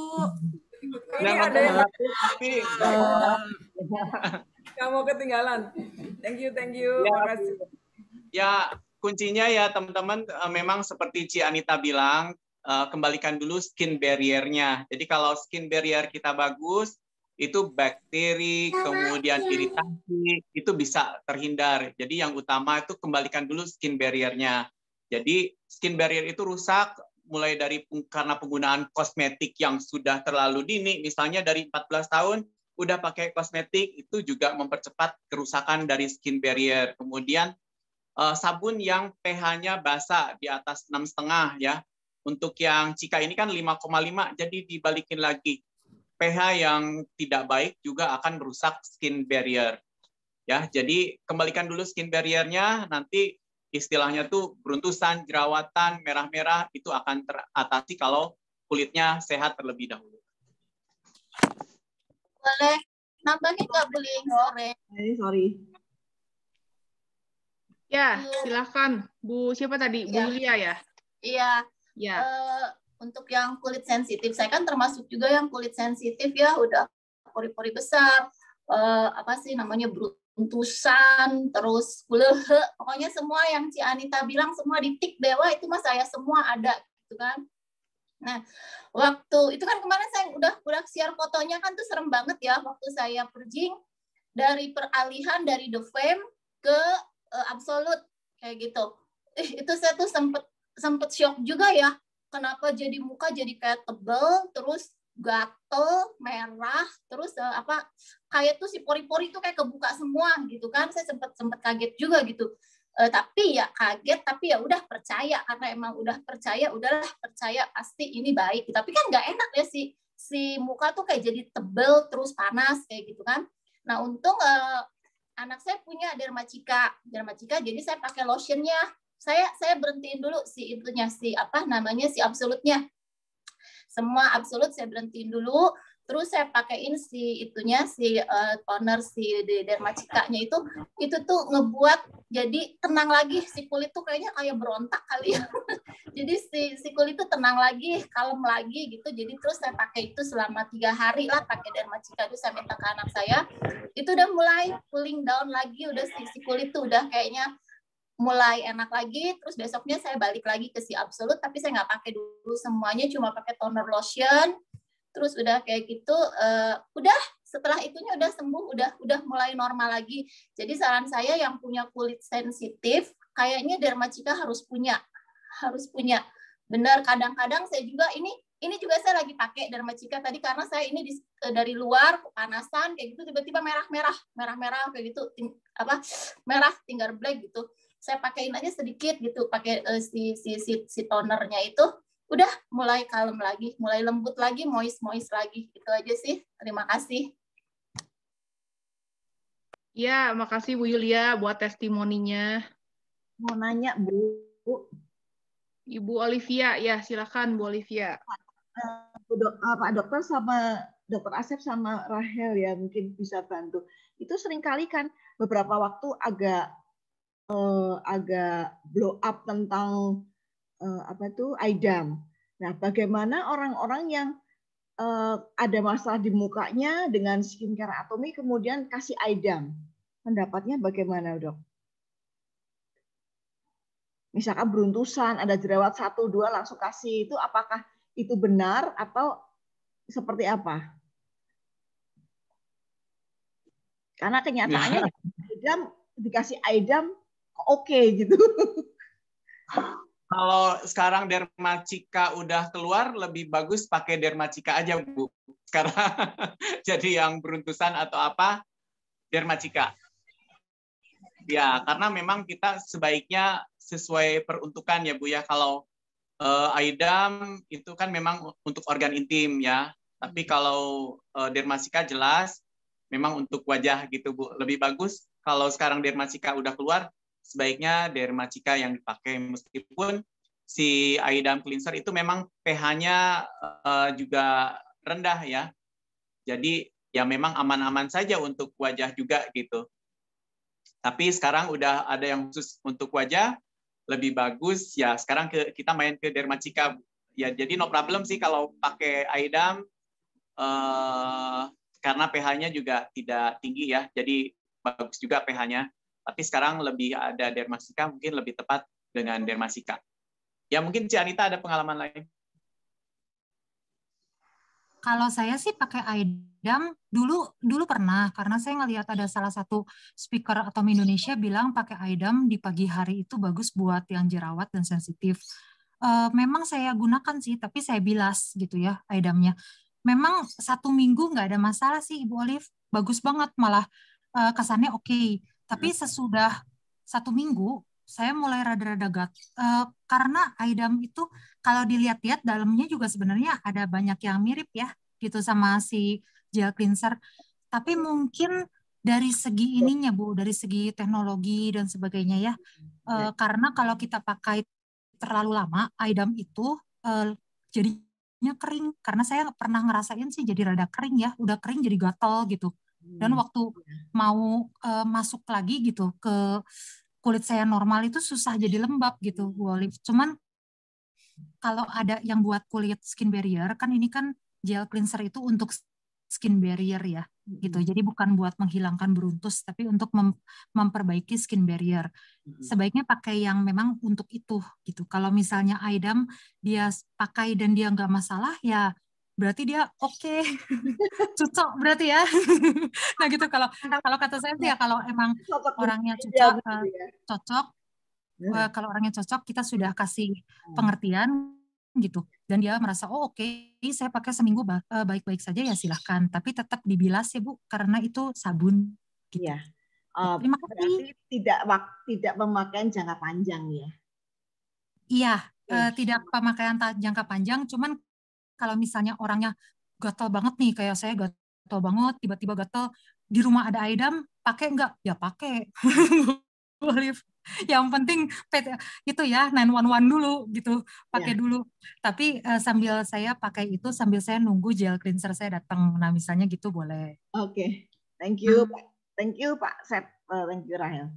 Ini Nggak ada yang tapi mau ketinggalan. Thank you, thank you. Ya, Makasih. Ya, kuncinya ya teman-teman eh, memang seperti Ci Anita bilang, eh, kembalikan dulu skin barrier-nya. Jadi kalau skin barrier kita bagus, itu bakteri kemudian iritasi itu bisa terhindar. Jadi yang utama itu kembalikan dulu skin barriernya. Jadi skin barrier itu rusak mulai dari karena penggunaan kosmetik yang sudah terlalu dini, misalnya dari 14 tahun udah pakai kosmetik itu juga mempercepat kerusakan dari skin barrier. Kemudian eh, sabun yang pH-nya basa di atas enam setengah ya. Untuk yang Cika ini kan 5,5 jadi dibalikin lagi pH yang tidak baik juga akan merusak skin barrier. Ya, jadi kembalikan dulu skin barriernya, nanti istilahnya tuh beruntusan, jerawatan, merah-merah itu akan teratasi kalau kulitnya sehat terlebih dahulu. Boleh nambahin nggak boleh sore? Eh, sorry. Ya, silahkan Bu siapa tadi? Ya. Bu iya. Lia ya? Iya. Ya. Uh, untuk yang kulit sensitif, saya kan termasuk juga yang kulit sensitif ya, udah pori-pori besar, uh, apa sih namanya beruntusan, terus kulehe, pokoknya semua yang Ci Anita bilang semua di tik bawah itu mas saya semua ada gitu kan. Nah, waktu itu kan kemarin saya udah udah siar fotonya kan tuh serem banget ya waktu saya perjing dari peralihan dari the fame ke uh, eh, absolute kayak gitu. Eh, itu saya tuh sempet sempet shock juga ya kenapa jadi muka jadi kayak tebel terus gatel merah terus uh, apa kayak tuh si pori-pori tuh kayak kebuka semua gitu kan saya sempet sempet kaget juga gitu uh, tapi ya kaget tapi ya udah percaya karena emang udah percaya udahlah percaya pasti ini baik gitu. tapi kan nggak enak ya si si muka tuh kayak jadi tebel terus panas kayak gitu kan nah untung uh, anak saya punya dermacika dermacika jadi saya pakai lotionnya saya saya berhentiin dulu si itunya si apa namanya si absolutnya semua absolut saya berhentiin dulu terus saya pakaiin si itunya si uh, toner si dermacikanya itu itu tuh ngebuat jadi tenang lagi si kulit tuh kayaknya kayak berontak kali ya jadi si si kulit tuh tenang lagi kalem lagi gitu jadi terus saya pakai itu selama tiga hari lah pakai dermacika itu saya minta ke anak saya itu udah mulai cooling down lagi udah si, si kulit tuh udah kayaknya mulai enak lagi terus besoknya saya balik lagi ke si absolut tapi saya nggak pakai dulu semuanya cuma pakai toner lotion terus udah kayak gitu uh, udah setelah itunya udah sembuh udah udah mulai normal lagi jadi saran saya yang punya kulit sensitif kayaknya dermatika harus punya harus punya benar kadang-kadang saya juga ini ini juga saya lagi pakai dermatika tadi karena saya ini di, eh, dari luar kepanasan kayak gitu tiba-tiba merah-merah merah-merah kayak gitu ting, apa merah tinggal black gitu saya pakaiin aja sedikit gitu pakai uh, si, si si si tonernya itu udah mulai kalem lagi mulai lembut lagi moist moist lagi itu aja sih terima kasih ya makasih Bu Yulia buat testimoninya mau nanya Bu Ibu Olivia ya silakan Bu Olivia eh, Bu dok, eh, Pak Dokter sama Dokter Asep sama Rahel ya mungkin bisa bantu. Itu seringkali kan beberapa waktu agak uh, agak blow up tentang uh, apa itu idam. Nah, bagaimana orang-orang yang uh, ada masalah di mukanya dengan skincare atomi kemudian kasih idam? Pendapatnya bagaimana, Dok? Misalkan beruntusan, ada jerawat satu dua langsung kasih itu apakah itu benar atau seperti apa? Karena kenyataannya ya. Nah. idam dikasih idam oke okay, gitu. Kalau sekarang dermacika udah keluar, lebih bagus pakai dermacika aja, Bu. Sekarang jadi yang beruntusan atau apa, dermacika. Ya, karena memang kita sebaiknya sesuai peruntukan ya, Bu ya. Kalau uh, AIDAM itu kan memang untuk organ intim ya. Tapi hmm. kalau uh, eh, Dermacika jelas memang untuk wajah gitu Bu. Lebih bagus kalau sekarang Dermacika udah keluar sebaiknya dermacika yang dipakai meskipun si iodine cleanser itu memang pH-nya uh, juga rendah ya. Jadi ya memang aman-aman saja untuk wajah juga gitu. Tapi sekarang udah ada yang khusus untuk wajah lebih bagus ya sekarang ke, kita main ke dermacika ya jadi no problem sih kalau pakai eh uh, karena pH-nya juga tidak tinggi ya jadi bagus juga pH-nya tapi sekarang lebih ada dermasika mungkin lebih tepat dengan dermasika. Ya mungkin Cianita Anita ada pengalaman lain. Kalau saya sih pakai IDAM dulu dulu pernah karena saya ngelihat ada salah satu speaker atau Indonesia bilang pakai IDAM di pagi hari itu bagus buat yang jerawat dan sensitif. Uh, memang saya gunakan sih tapi saya bilas gitu ya IDAMnya. Memang satu minggu nggak ada masalah sih Ibu Olive, bagus banget malah eh, kesannya oke. Okay tapi hmm. sesudah satu minggu saya mulai rada-rada gatal uh, eh, karena Aidam itu kalau dilihat-lihat dalamnya juga sebenarnya ada banyak yang mirip ya gitu sama si gel cleanser tapi mungkin dari segi ininya Bu dari segi teknologi dan sebagainya ya uh, karena kalau kita pakai terlalu lama Aidam itu uh, jadinya kering karena saya pernah ngerasain sih jadi rada kering ya udah kering jadi gatal gitu dan hmm. waktu iya. mau uh, masuk lagi gitu ke kulit saya normal itu susah jadi lembab gitu, hmm. Wolif. Cuman kalau ada yang buat kulit skin barrier kan ini kan gel cleanser itu untuk skin barrier ya gitu hmm. jadi bukan buat menghilangkan beruntus tapi untuk mem memperbaiki skin barrier sebaiknya pakai yang memang untuk itu gitu kalau misalnya item dia pakai dan dia nggak masalah ya berarti dia oke okay. cocok berarti ya nah gitu kalau kalau kata saya sih ya kalau emang orangnya cocok gitu eh, ya. cocok hmm. eh, kalau orangnya cocok kita sudah kasih hmm. pengertian gitu dan dia merasa oh oke okay, saya pakai seminggu eh, baik-baik saja ya silahkan tapi tetap dibilas ya bu karena itu sabun gitu. uh, terima kasih tidak tidak pemakaian jangka panjang ya iya uh, tidak pemakaian jangka panjang cuman kalau misalnya orangnya gatal banget nih kayak saya gatal banget tiba-tiba gatal di rumah ada aidam pakai enggak ya pakai yang penting itu ya 911 dulu gitu pakai yeah. dulu tapi uh, sambil saya pakai itu sambil saya nunggu gel cleanser saya datang nah misalnya gitu boleh oke okay. thank you hmm. thank you pak Sep uh, thank you Rahel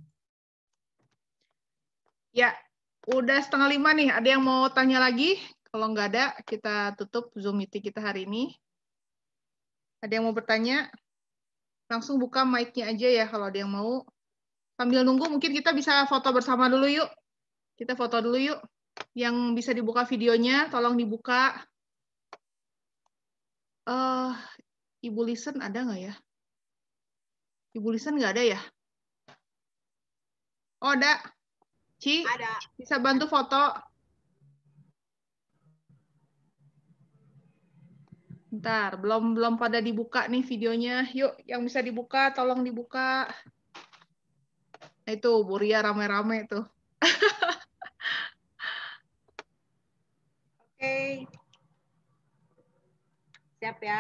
ya udah setengah lima nih ada yang mau tanya lagi kalau nggak ada, kita tutup Zoom meeting kita hari ini. Ada yang mau bertanya? Langsung buka mic-nya aja ya kalau ada yang mau. Sambil nunggu mungkin kita bisa foto bersama dulu yuk. Kita foto dulu yuk. Yang bisa dibuka videonya, tolong dibuka. Uh, Ibu Listen ada nggak ya? Ibu Listen nggak ada ya? Oh, ada. Ci, ada. bisa bantu foto? Bentar, belum belum pada dibuka nih videonya. Yuk, yang bisa dibuka tolong dibuka. Nah, itu Buria rame-rame tuh. Oke. Siap ya.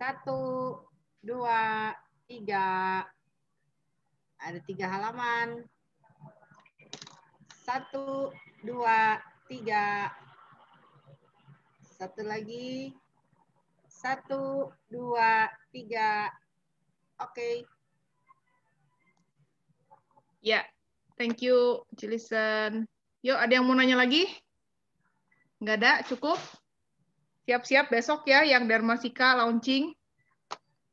Satu, dua, tiga. Ada tiga halaman. Satu, dua, tiga. Satu lagi. Satu, dua, tiga. Oke. Okay. Ya, yeah. thank you, Jilison. Yuk, ada yang mau nanya lagi? Nggak ada, cukup? Siap-siap besok ya yang Darmasika launching.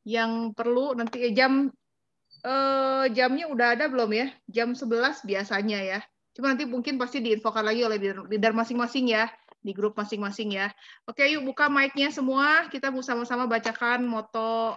Yang perlu nanti eh, jam eh, jamnya udah ada belum ya? Jam 11 biasanya ya. Cuma nanti mungkin pasti diinfokan lagi oleh leader masing-masing ya di grup masing-masing ya. Oke, yuk buka mic-nya semua. Kita sama-sama bacakan moto